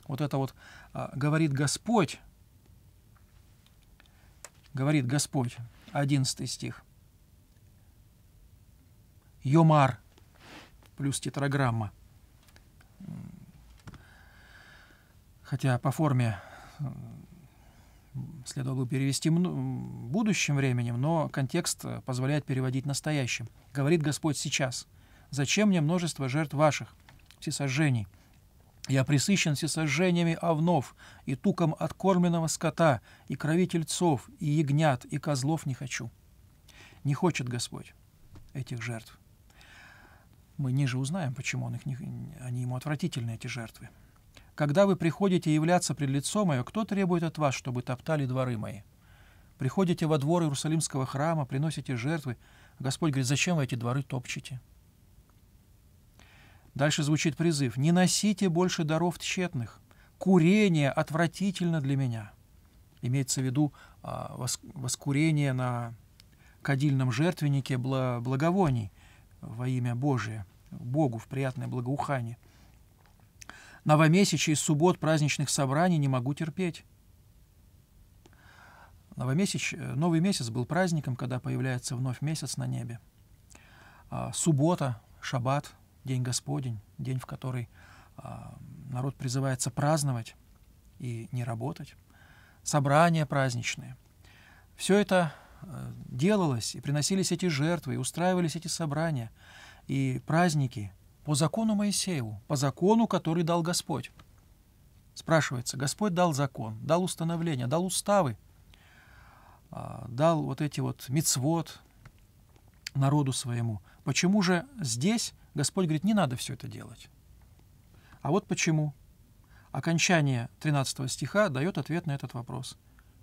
Вот это вот а, говорит Господь, говорит Господь, 11 стих. Йомар плюс тетраграмма – хотя по форме следовало бы перевести будущим временем, но контекст э, позволяет переводить настоящим. Говорит Господь сейчас, «Зачем мне множество жертв ваших, всесожжений? Я присыщен всесожжениями овнов и туком откормленного скота, и крови тельцов, и ягнят, и козлов не хочу». Не хочет Господь этих жертв. Мы ниже узнаем, почему он их не, они ему отвратительны, эти жертвы. Когда вы приходите являться пред лицо мое, кто требует от вас, чтобы топтали дворы мои? Приходите во двор Иерусалимского храма, приносите жертвы. Господь говорит, зачем вы эти дворы топчете? Дальше звучит призыв. «Не носите больше даров тщетных. Курение отвратительно для меня». Имеется в виду а, вос, воскурение на кадильном жертвеннике благовоний во имя Божие, Богу в приятное благоухание – новомесячий суббот праздничных собраний не могу терпеть. Новомесяч, э, новый месяц был праздником, когда появляется вновь месяц на небе. А, суббота, шаббат, день Господень, день, в который а, народ призывается праздновать и не работать. Собрания праздничные. Все это э, делалось, и приносились эти жертвы, и устраивались эти собрания, и праздники – по закону Моисееву, по закону, который дал Господь. Спрашивается, Господь дал закон, дал установление, дал уставы, а, дал вот эти вот мицвод народу своему. Почему же здесь Господь говорит, не надо все это делать? А вот почему. Окончание 13 стиха дает ответ на этот вопрос.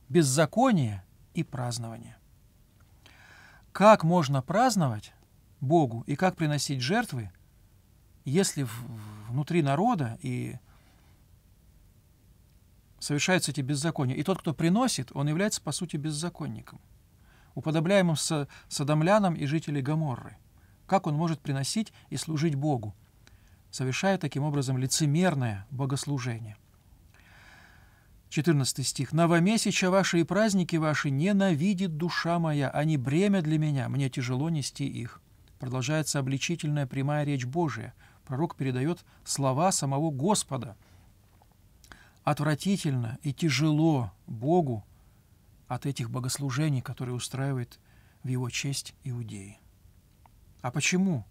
Беззаконие и празднование. Как можно праздновать Богу и как приносить жертвы, если внутри народа и совершаются эти беззакония, и тот, кто приносит, он является, по сути, беззаконником, уподобляемым с садомлянам и жителей Гоморры. Как он может приносить и служить Богу, совершая таким образом лицемерное богослужение? 14 стих. «Новомесяча ваши и праздники ваши ненавидит душа моя, они а бремя для меня, мне тяжело нести их». Продолжается обличительная прямая речь Божия – пророк передает слова самого Господа. Отвратительно и тяжело Богу от этих богослужений, которые устраивает в его честь иудеи. А почему?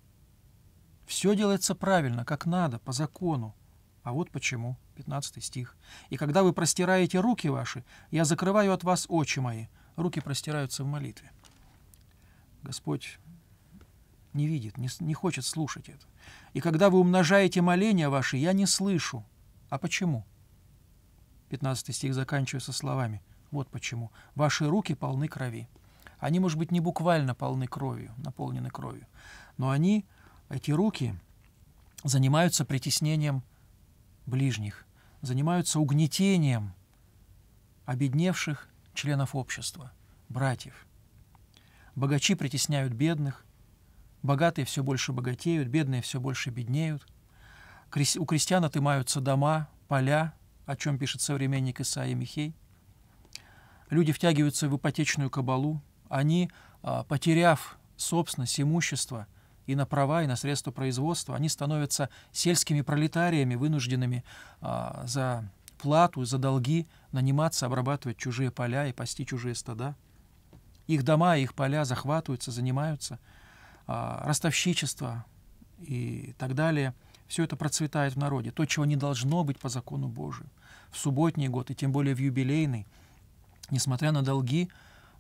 Все делается правильно, как надо, по закону. А вот почему. 15 стих. «И когда вы простираете руки ваши, я закрываю от вас очи мои». Руки простираются в молитве. Господь не видит, не, не хочет слушать это. И когда вы умножаете моления ваши, я не слышу. А почему? 15 стих заканчивается словами. Вот почему. Ваши руки полны крови. Они, может быть, не буквально полны кровью, наполнены кровью, но они, эти руки, занимаются притеснением ближних, занимаются угнетением обедневших членов общества, братьев. Богачи притесняют бедных, Богатые все больше богатеют, бедные все больше беднеют. У крестьян отымаются дома, поля, о чем пишет современник Исаия Михей. Люди втягиваются в ипотечную кабалу. Они, а, потеряв собственность, имущество и на права, и на средства производства, они становятся сельскими пролетариями, вынужденными а, за плату, за долги наниматься, обрабатывать чужие поля и пасти чужие стада. Их дома, и их поля захватываются, занимаются – а, ростовщичество и так далее. Все это процветает в народе. То, чего не должно быть по закону Божию. В субботний год и тем более в юбилейный, несмотря на долги,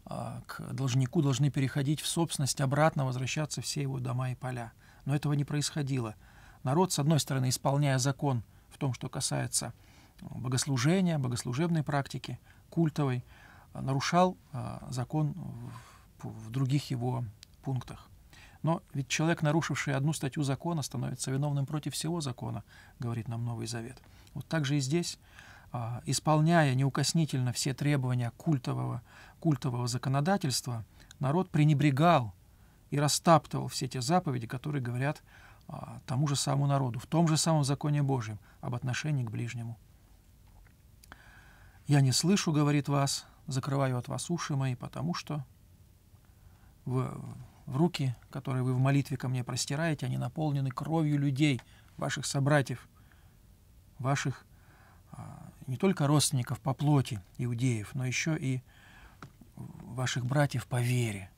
а, к должнику должны переходить в собственность, обратно возвращаться все его дома и поля. Но этого не происходило. Народ, с одной стороны, исполняя закон в том, что касается а, богослужения, богослужебной практики, культовой, нарушал закон в других его пунктах. Но ведь человек, нарушивший одну статью закона, становится виновным против всего закона, говорит нам Новый Завет. Вот так же и здесь, а, исполняя неукоснительно все требования культового, культового законодательства, народ пренебрегал и растаптывал все те заповеди, которые говорят а, тому же самому народу, в том же самом законе Божьем об отношении к ближнему. «Я не слышу, — говорит вас, — закрываю от вас уши мои, потому что...» в, в руки, которые вы в молитве ко мне простираете, они наполнены кровью людей, ваших собратьев, ваших а, не только родственников по плоти иудеев, но еще и ваших братьев по вере,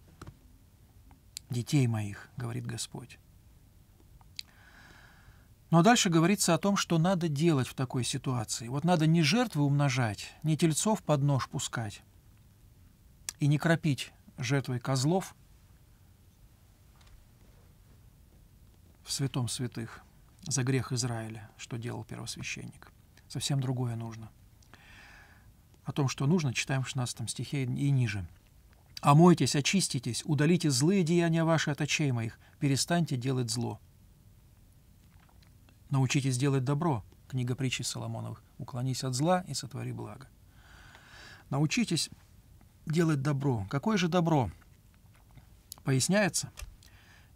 детей моих, говорит Господь. Но дальше говорится о том, что надо делать в такой ситуации. Вот надо не жертвы умножать, не тельцов под нож пускать, и не кропить жертвой козлов – в святом святых за грех Израиля, что делал первосвященник. Совсем другое нужно. О том, что нужно, читаем в 16 стихе и ниже. «Омойтесь, «А очиститесь, удалите злые деяния ваши от очей моих, перестаньте делать зло». «Научитесь делать добро», книга притчи Соломоновых, «уклонись от зла и сотвори благо». «Научитесь делать добро». Какое же добро? Поясняется.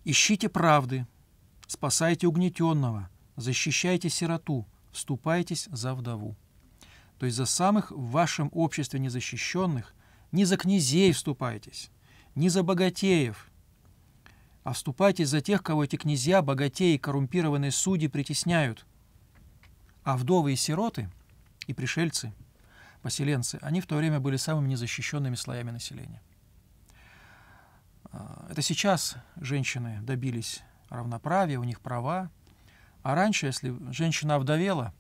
«Ищите правды, спасайте угнетенного, защищайте сироту, вступайтесь за вдову. То есть за самых в вашем обществе незащищенных, не за князей вступайтесь, не за богатеев, а вступайте за тех, кого эти князья, богатеи, коррумпированные судьи притесняют. А вдовы и сироты, и пришельцы, поселенцы, они в то время были самыми незащищенными слоями населения. А, это сейчас женщины добились равноправие, у них права. А раньше, если женщина овдовела,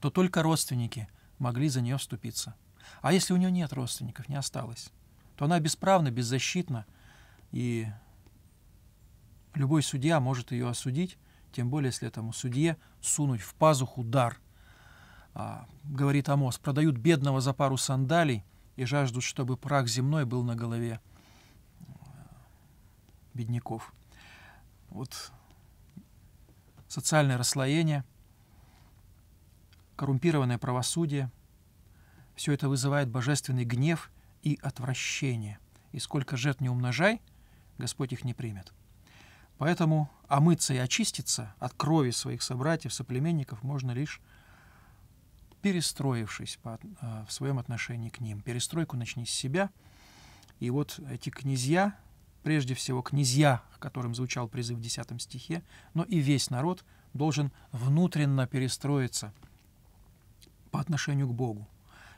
то только родственники могли за нее вступиться. А если у нее нет родственников, не осталось, то она бесправна, беззащитна, и любой судья может ее осудить, тем более, если этому судье сунуть в пазуху дар. А, говорит Амос, продают бедного за пару сандалий и жаждут, чтобы прах земной был на голове а, бедняков вот социальное расслоение, коррумпированное правосудие, все это вызывает божественный гнев и отвращение. И сколько жертв не умножай, Господь их не примет. Поэтому омыться и очиститься от крови своих собратьев, соплеменников можно лишь перестроившись по, э, в своем отношении к ним. Перестройку начни с себя. И вот эти князья, прежде всего князья, которым звучал призыв в 10 стихе, но и весь народ должен внутренно перестроиться по отношению к Богу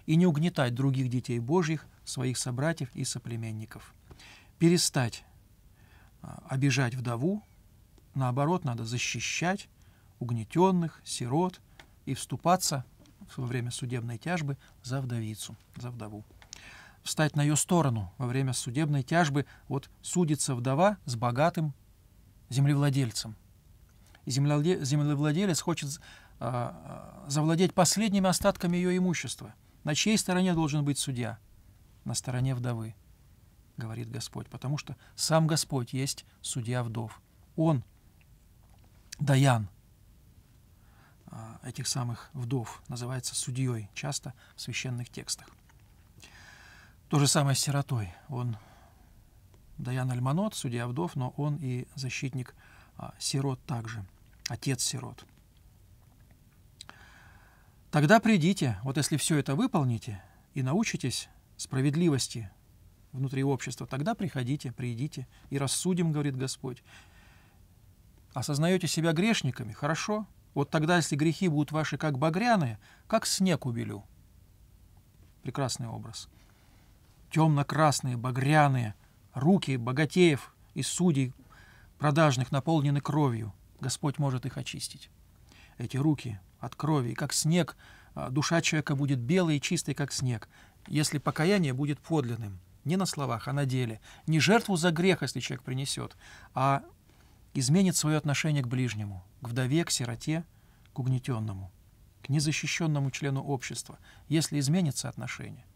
и не угнетать других детей Божьих, своих собратьев и соплеменников. Перестать а, обижать вдову, наоборот, надо защищать угнетенных, сирот и вступаться во время судебной тяжбы за вдовицу, за вдову встать на ее сторону во время судебной тяжбы. Вот судится вдова с богатым землевладельцем. землевладелец хочет а, а, завладеть последними остатками ее имущества. На чьей стороне должен быть судья? На стороне вдовы, говорит Господь, потому что сам Господь есть судья вдов. Он, Даян, а, этих самых вдов, называется судьей, часто в священных текстах. То же самое с сиротой. Он Даян Альманот, судья вдов, но он и защитник а, сирот также, отец сирот. Тогда придите, вот если все это выполните и научитесь справедливости внутри общества, тогда приходите, приидите и рассудим, говорит Господь. Осознаете себя грешниками, хорошо? Вот тогда, если грехи будут ваши как багряные, как снег убелю. Прекрасный образ. Темно-красные, багряные, руки богатеев и судей продажных наполнены кровью. Господь может их очистить. Эти руки от крови, как снег, а, душа человека будет белой и чистой, как снег, если покаяние будет подлинным, не на словах, а на деле, не жертву за грех, если человек принесет, а изменит свое отношение к ближнему, к вдове, к сироте, к угнетенному, к незащищенному члену общества, если изменится отношение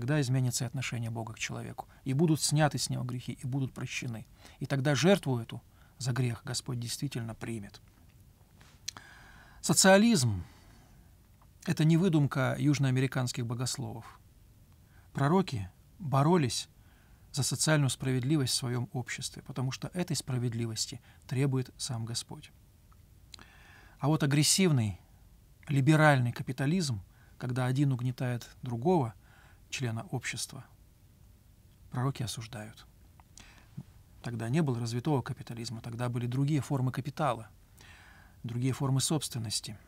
тогда изменится и отношение Бога к человеку, и будут сняты с него грехи, и будут прощены. И тогда жертву эту за грех Господь действительно примет. Социализм – это не выдумка южноамериканских богословов. Пророки боролись за социальную справедливость в своем обществе, потому что этой справедливости требует сам Господь. А вот агрессивный, либеральный капитализм, когда один угнетает другого – члена общества. Пророки осуждают. Тогда не было развитого капитализма, тогда были другие формы капитала, другие формы собственности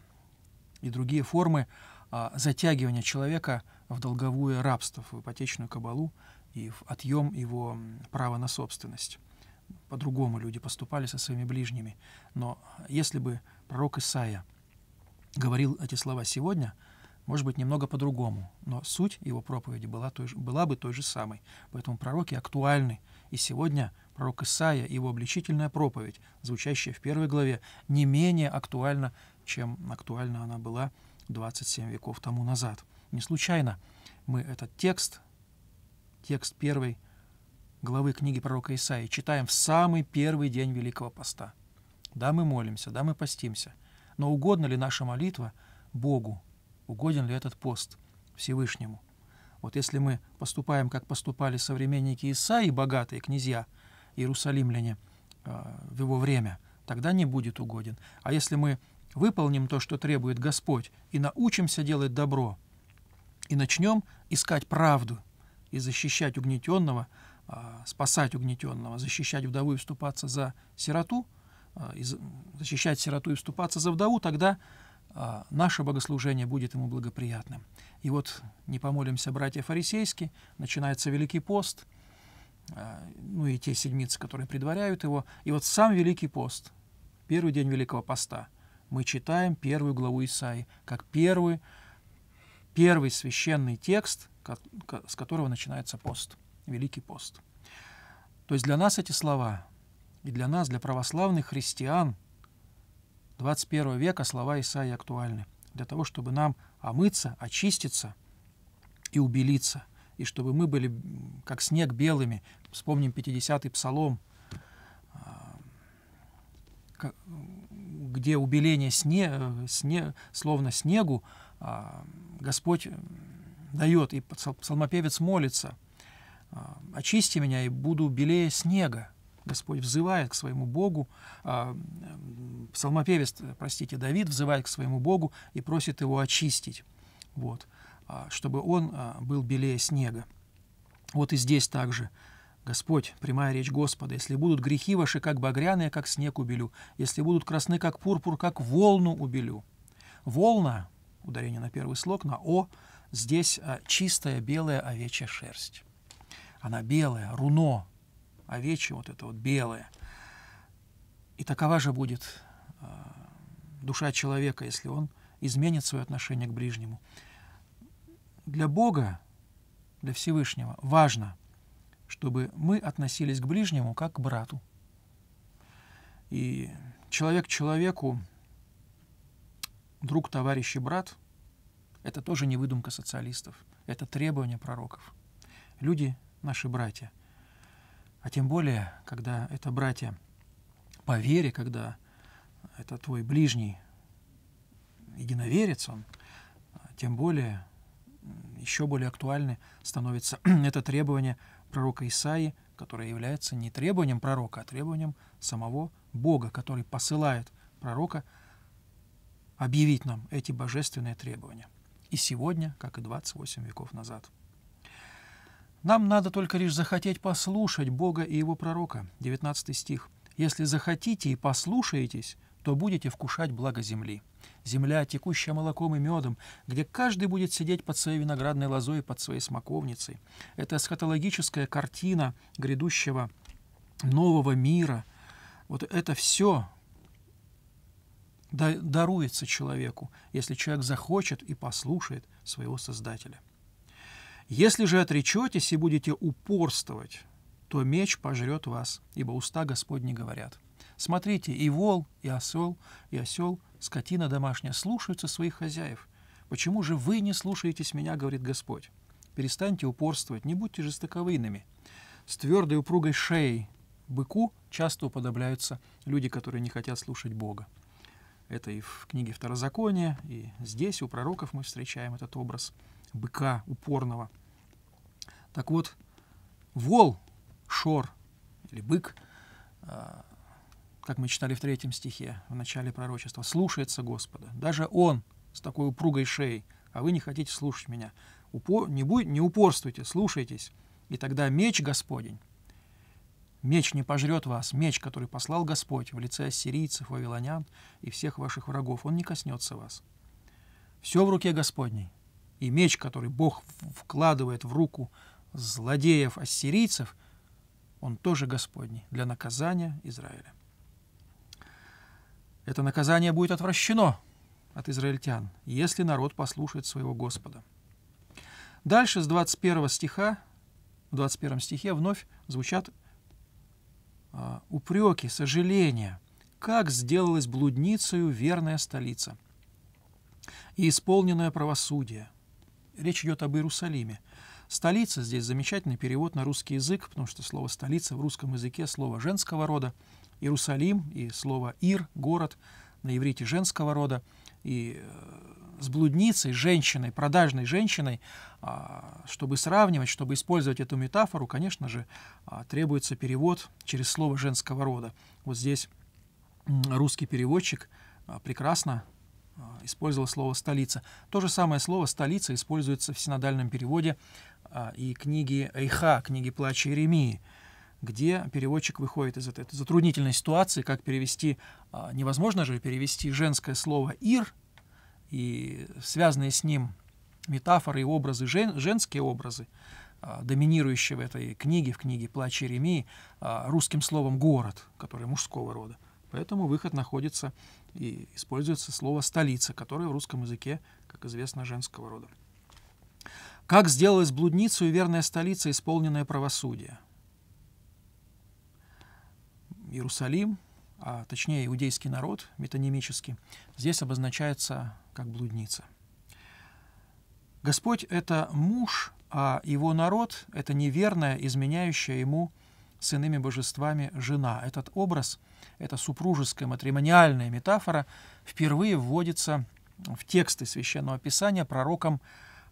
и другие формы а, затягивания человека в долговое рабство, в ипотечную кабалу и в отъем его права на собственность. По-другому люди поступали со своими ближними. Но если бы пророк Исаия говорил эти слова сегодня – может быть, немного по-другому, но суть его проповеди была, той же, была бы той же самой. Поэтому пророки актуальны. И сегодня пророк Исаия и его обличительная проповедь, звучащая в первой главе, не менее актуальна, чем актуальна она была 27 веков тому назад. Не случайно мы этот текст, текст первой главы книги пророка Исаии, читаем в самый первый день Великого Поста. Да, мы молимся, да, мы постимся, но угодно ли наша молитва Богу, угоден ли этот пост Всевышнему. Вот если мы поступаем, как поступали современники Исаи, богатые князья, иерусалимляне э, в его время, тогда не будет угоден. А если мы выполним то, что требует Господь, и научимся делать добро, и начнем искать правду, и защищать угнетенного, э, спасать угнетенного, защищать вдову и вступаться за сироту, э, защищать сироту и вступаться за вдову, тогда а, наше богослужение будет ему благоприятным. И вот не помолимся, братья фарисейские, начинается Великий пост, а, ну и те седмицы, которые предваряют его. И вот сам Великий пост, первый день Великого поста, мы читаем первую главу Исаи, как первый, первый священный текст, с которого начинается пост, Великий пост. То есть для нас эти слова, и для нас, для православных христиан – 21 века слова Исаии актуальны для того, чтобы нам омыться, очиститься и убелиться, и чтобы мы были как снег белыми. Вспомним 50-й псалом, а, где убеление сне, сне, словно снегу а, Господь дает, и псалмопевец молится, а, «Очисти меня, и буду белее снега». Господь взывает к своему Богу, а, псалмопевец, э, простите, Давид взывает к своему Богу и просит его очистить, вот, а, чтобы он а, был белее снега. Вот и здесь также Господь, прямая речь Господа, если будут грехи ваши, как багряные, как снег убелю, если будут красны, как пурпур, как волну убелю. Волна, ударение на первый слог, на «о», здесь чистая белая овечья шерсть. Она белая, руно, овечье, вот это вот белое. И такова же будет а, душа человека, если он изменит свое отношение к ближнему. Для Бога, для Всевышнего важно, чтобы мы относились к ближнему как к брату. И человек человеку, друг, товарищ и брат – это тоже не выдумка социалистов, это требование пророков. Люди – наши братья – а тем более, когда это братья по вере, когда это твой ближний единоверец он, тем более еще более актуальны становится это требование пророка Исаи, которое является не требованием пророка, а требованием самого Бога, который посылает пророка объявить нам эти божественные требования. И сегодня, как и 28 веков назад – нам надо только лишь захотеть послушать Бога и Его пророка. 19 стих. «Если захотите и послушаетесь, то будете вкушать благо земли. Земля, текущая молоком и медом, где каждый будет сидеть под своей виноградной лозой и под своей смоковницей. Это эсхатологическая картина грядущего нового мира. Вот это все даруется человеку, если человек захочет и послушает своего Создателя. Если же отречетесь и будете упорствовать, то меч пожрет вас, ибо уста Господни говорят. Смотрите, и вол, и осел, и осел, скотина домашняя, слушаются своих хозяев. Почему же вы не слушаетесь меня, говорит Господь? Перестаньте упорствовать, не будьте жестоковыйными. С твердой упругой шеей быку часто уподобляются люди, которые не хотят слушать Бога. Это и в книге Второзакония, и здесь у пророков мы встречаем этот образ – быка упорного. Так вот, вол, шор или бык, э, как мы читали в третьем стихе, в начале пророчества, слушается Господа. Даже он с такой упругой шеей, а вы не хотите слушать меня. Упор, не, будь, не упорствуйте, слушайтесь, и тогда меч Господень, меч не пожрет вас, меч, который послал Господь в лице ассирийцев, вавилонян и всех ваших врагов, он не коснется вас. Все в руке Господней и меч, который Бог вкладывает в руку злодеев-ассирийцев, он тоже Господний для наказания Израиля. Это наказание будет отвращено от израильтян, если народ послушает своего Господа. Дальше с 21 стиха, в 21 стихе вновь звучат а, упреки, сожаления, как сделалась блудницею верная столица и исполненное правосудие – речь идет об Иерусалиме. Столица здесь замечательный перевод на русский язык, потому что слово «столица» в русском языке – слово женского рода. Иерусалим и слово «ир» – город на иврите женского рода. И э, с блудницей, женщиной, продажной женщиной, а, чтобы сравнивать, чтобы использовать эту метафору, конечно же, а, требуется перевод через слово женского рода. Вот здесь русский переводчик а, прекрасно а, использовал слово «столица». То же самое слово «столица» используется в синодальном переводе а, и книги Эйха, книги «Плача Иеремии», где переводчик выходит из этой затруднительной ситуации, как перевести, а, невозможно же перевести женское слово «ир» и связанные с ним метафоры и образы, жен, женские образы, доминирующие в этой книге, в книге Плача Иеремии», русским словом «город», которое мужского рода. Поэтому выход находится и используется слово «столица», которое в русском языке, как известно, женского рода. Как сделалась блудницу и верная столица, исполненная правосудие? Иерусалим, а точнее иудейский народ, метонимически, здесь обозначается как блудница. Господь – это муж, а его народ – это неверная, изменяющая ему с иными божествами жена. Этот образ эта супружеская матримониальная метафора впервые вводится в тексты Священного Писания пророком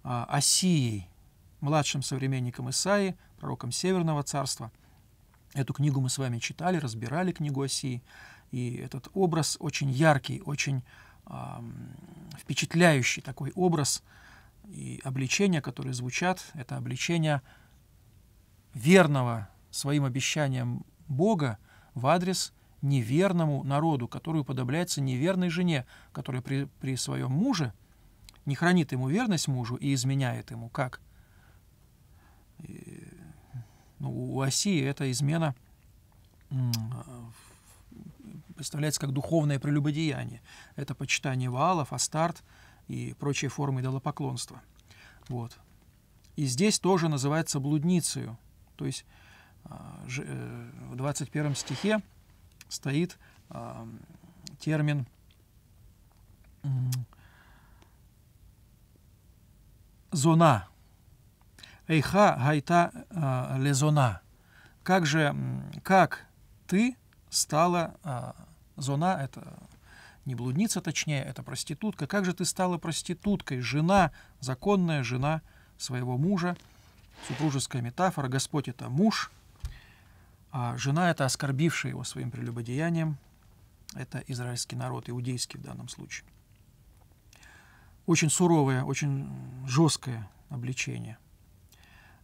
а, Осией, младшим современником Исаии, пророком Северного Царства. Эту книгу мы с вами читали, разбирали книгу Осии, и этот образ очень яркий, очень э, впечатляющий такой образ, и обличения, которые звучат, это обличение верного своим обещаниям Бога в адрес – неверному народу, который уподобляется неверной жене, которая при, при своем муже не хранит ему верность мужу и изменяет ему. Как? И, ну, у оси эта измена представляется как духовное прелюбодеяние. Это почитание ваалов, астарт и прочие формы идолопоклонства. Вот. И здесь тоже называется блудницею. То есть а, э, в 21 стихе стоит а, термин зона. Эйха гайта а, лезона. Как же, как ты стала а, зона, это не блудница, точнее, это проститутка. Как же ты стала проституткой? Жена, законная жена своего мужа. Супружеская метафора. Господь – это муж – а жена — это оскорбившая его своим прелюбодеянием. Это израильский народ, иудейский в данном случае. Очень суровое, очень жесткое обличение.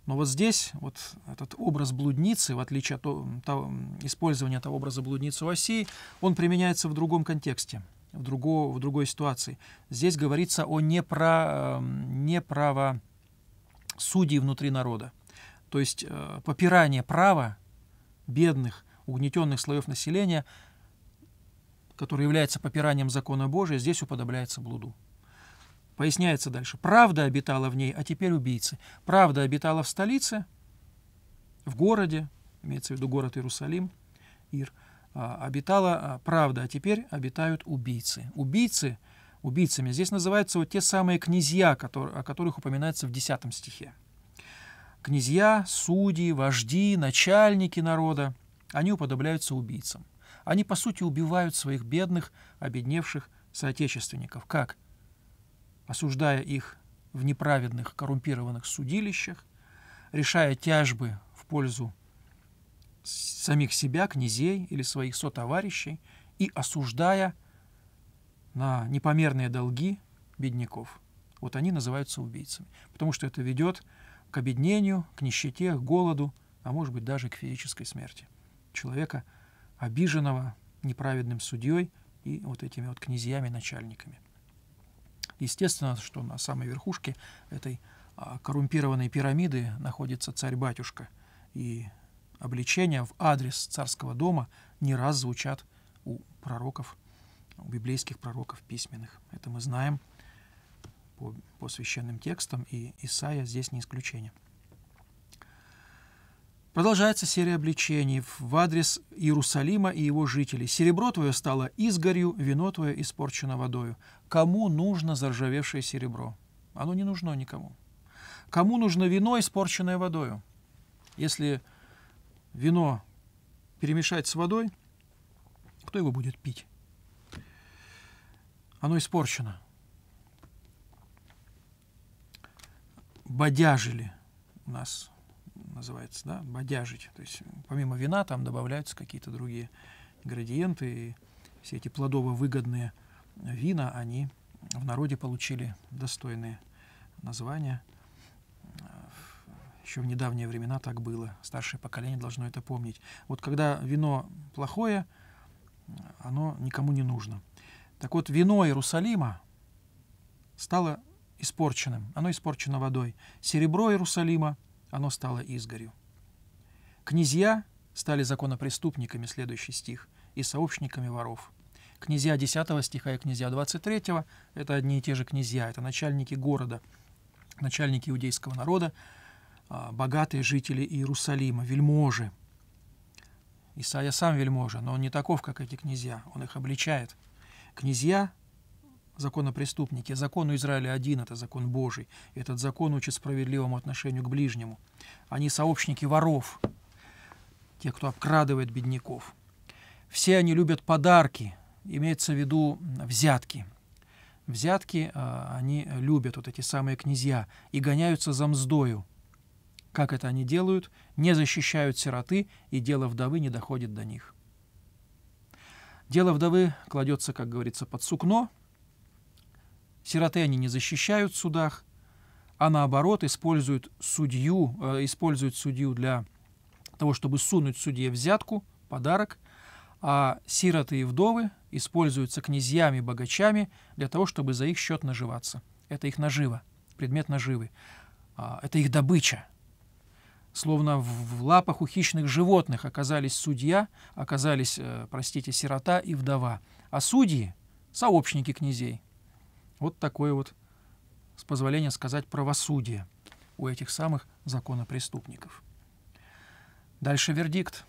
Но вот здесь вот этот образ блудницы, в отличие от того, использования этого образа блудницы у Осии, он применяется в другом контексте, в, друго, в другой ситуации. Здесь говорится о непра, эм, неправосудии внутри народа. То есть э, попирание права бедных, угнетенных слоев населения, который является попиранием закона Божия, здесь уподобляется блуду. Поясняется дальше. Правда обитала в ней, а теперь убийцы. Правда обитала в столице, в городе, имеется в виду город Иерусалим, Ир, а, обитала а, правда, а теперь обитают убийцы. Убийцы, убийцами здесь называются вот те самые князья, которые, о которых упоминается в 10 стихе. Князья, судьи, вожди, начальники народа, они уподобляются убийцам. Они, по сути, убивают своих бедных, обедневших соотечественников. Как? Осуждая их в неправедных, коррумпированных судилищах, решая тяжбы в пользу самих себя, князей или своих сотоварищей, и осуждая на непомерные долги бедняков. Вот они называются убийцами, потому что это ведет к обеднению, к нищете, к голоду, а может быть даже к физической смерти. Человека, обиженного неправедным судьей и вот этими вот князьями-начальниками. Естественно, что на самой верхушке этой а, коррумпированной пирамиды находится царь-батюшка, и обличения в адрес царского дома не раз звучат у пророков, у библейских пророков письменных. Это мы знаем – по, по священным текстам, и Исаия здесь не исключение. Продолжается серия обличений в адрес Иерусалима и его жителей. «Серебро твое стало изгорью, вино твое испорчено водою». Кому нужно заржавевшее серебро? Оно не нужно никому. Кому нужно вино, испорченное водою? Если вино перемешать с водой, кто его будет пить? Оно испорчено. бодяжили у нас называется, да, бодяжить. То есть помимо вина там добавляются какие-то другие градиенты. И все эти плодово-выгодные вина, они в народе получили достойные названия. Еще в недавние времена так было. Старшее поколение должно это помнить. Вот когда вино плохое, оно никому не нужно. Так вот, вино Иерусалима стало испорченным, оно испорчено водой. Серебро Иерусалима, оно стало изгорью. Князья стали законопреступниками, следующий стих, и сообщниками воров. Князья 10 стиха и князья 23 – это одни и те же князья, это начальники города, начальники иудейского народа, а, богатые жители Иерусалима, вельможи. Исаия сам вельможа, но он не таков, как эти князья, он их обличает. Князья законопреступники. Закон у Израиля один – это закон Божий. Этот закон учит справедливому отношению к ближнему. Они сообщники воров, те, кто обкрадывает бедняков. Все они любят подарки, имеется в виду взятки. Взятки а, они любят, вот эти самые князья, и гоняются за мздою. Как это они делают? Не защищают сироты, и дело вдовы не доходит до них. Дело вдовы кладется, как говорится, под сукно – Сироты они не защищают в судах, а наоборот используют судью, э, используют судью для того, чтобы сунуть судье взятку, подарок, а сироты и вдовы используются князьями, богачами для того, чтобы за их счет наживаться. Это их нажива, предмет наживы. А, это их добыча. Словно в, лапах у хищных животных оказались судья, оказались, э, простите, сирота и вдова. А судьи — сообщники князей — вот такое вот, с позволения сказать, правосудие у этих самых законопреступников. Дальше вердикт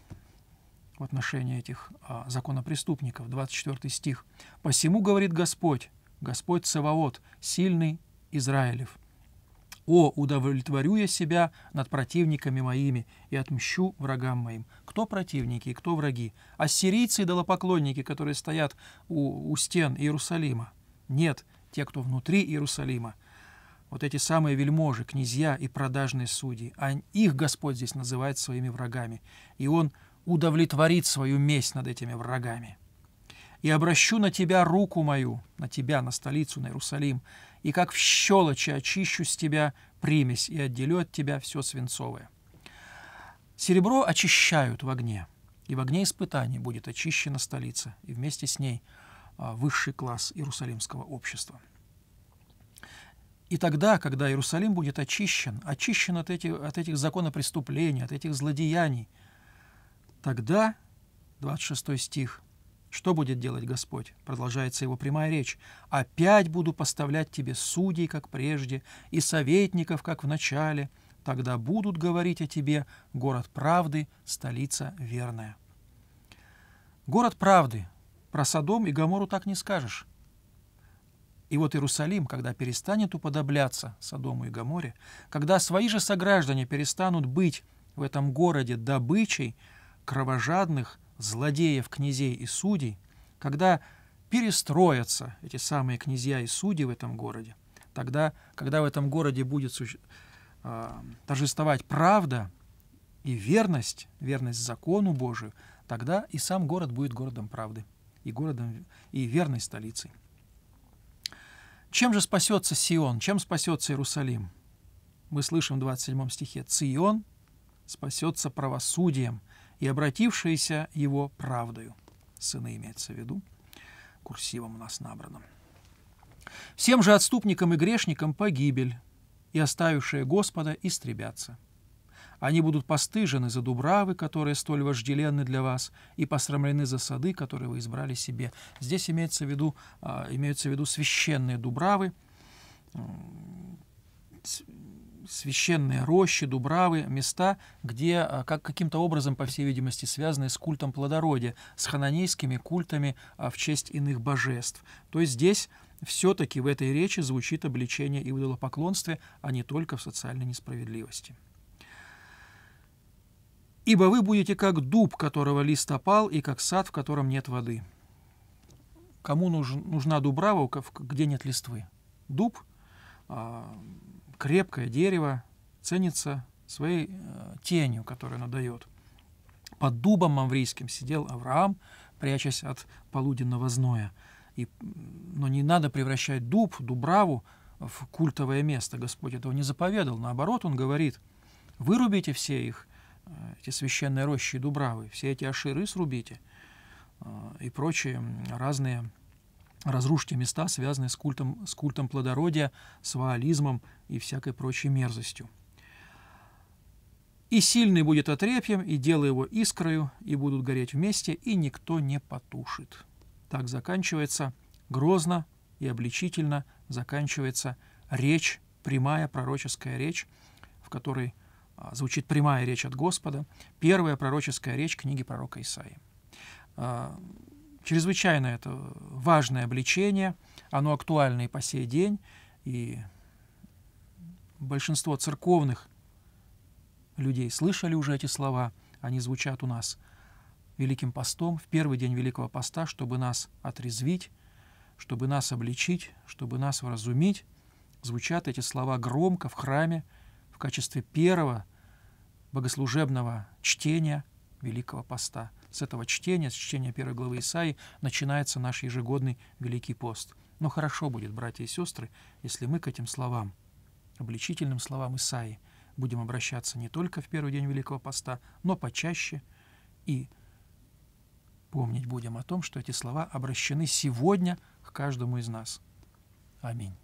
в отношении этих а, законопреступников, 24 стих. «Посему, говорит Господь, Господь Саваот, сильный Израилев, «О, удовлетворю я себя над противниками моими и отмщу врагам моим». Кто противники и кто враги? Ассирийцы и долопоклонники, которые стоят у, у стен Иерусалима. Нет, те, кто внутри Иерусалима, вот эти самые вельможи, князья и продажные судьи, а их Господь здесь называет своими врагами, и Он удовлетворит свою месть над этими врагами. «И обращу на тебя руку мою, на тебя, на столицу, на Иерусалим, и как в щелочи очищу с тебя примесь и отделю от тебя все свинцовое». Серебро очищают в огне, и в огне испытаний будет очищена столица, и вместе с ней – а, высший класс иерусалимского общества. И тогда, когда Иерусалим будет очищен, очищен от этих, от этих законопреступлений, от этих злодеяний, тогда, 26 стих, что будет делать Господь? Продолжается его прямая речь. «Опять буду поставлять тебе судей, как прежде, и советников, как в начале. Тогда будут говорить о тебе город правды, столица верная». Город правды, про Содом и Гамору так не скажешь. И вот Иерусалим, когда перестанет уподобляться Содому и Гаморе, когда свои же сограждане перестанут быть в этом городе добычей кровожадных злодеев, князей и судей, когда перестроятся эти самые князья и судьи в этом городе, тогда, когда в этом городе будет суще... э, торжествовать правда и верность, верность закону Божию, тогда и сам город будет городом правды и городом, и верной столицей. Чем же спасется Сион? Чем спасется Иерусалим? Мы слышим в 27 стихе Сион спасется правосудием и обратившиеся его правдою». Сыны имеется в виду, курсивом у нас набрано. Всем же отступникам и грешникам погибель, и оставившие Господа истребятся. Они будут постыжены за дубравы, которые столь вожделенны для вас, и посрамлены за сады, которые вы избрали себе». Здесь имеется в виду, а, имеются в виду священные дубравы, священные рощи, дубравы, места, где а, как, каким-то образом, по всей видимости, связаны с культом плодородия, с хананейскими культами а, в честь иных божеств. То есть здесь все-таки в этой речи звучит обличение и идолопоклонстве, а не только в социальной несправедливости ибо вы будете как дуб, которого лист опал, и как сад, в котором нет воды. Кому нужна дубрава, где нет листвы? Дуб, а, крепкое дерево, ценится своей э, тенью, которую оно дает. Под дубом маврийским сидел Авраам, прячась от полуденного зноя. И, но не надо превращать дуб, дубраву в культовое место. Господь этого не заповедал. Наоборот, он говорит, вырубите все их – Э, эти священные рощи и Дубравы, все эти аширы срубите э, и прочие разные разрушьте места, связанные с культом, с культом плодородия, с ваализмом и всякой прочей мерзостью. И сильный будет отрепьем, и дело его искрою, и будут гореть вместе, и никто не потушит. Так заканчивается грозно и обличительно заканчивается речь, прямая пророческая речь, в которой а, звучит прямая речь от Господа, первая пророческая речь книги пророка Исаи. А, чрезвычайно это важное обличение, оно актуально и по сей день, и большинство церковных людей слышали уже эти слова, они звучат у нас Великим постом, в первый день Великого поста, чтобы нас отрезвить, чтобы нас обличить, чтобы нас вразумить, звучат эти слова громко в храме, в качестве первого богослужебного чтения Великого Поста. С этого чтения, с чтения первой главы Исаии, начинается наш ежегодный Великий Пост. Но хорошо будет, братья и сестры, если мы к этим словам, обличительным словам Исаии, будем обращаться не только в первый день Великого Поста, но почаще и помнить будем о том, что эти слова обращены сегодня к каждому из нас. Аминь.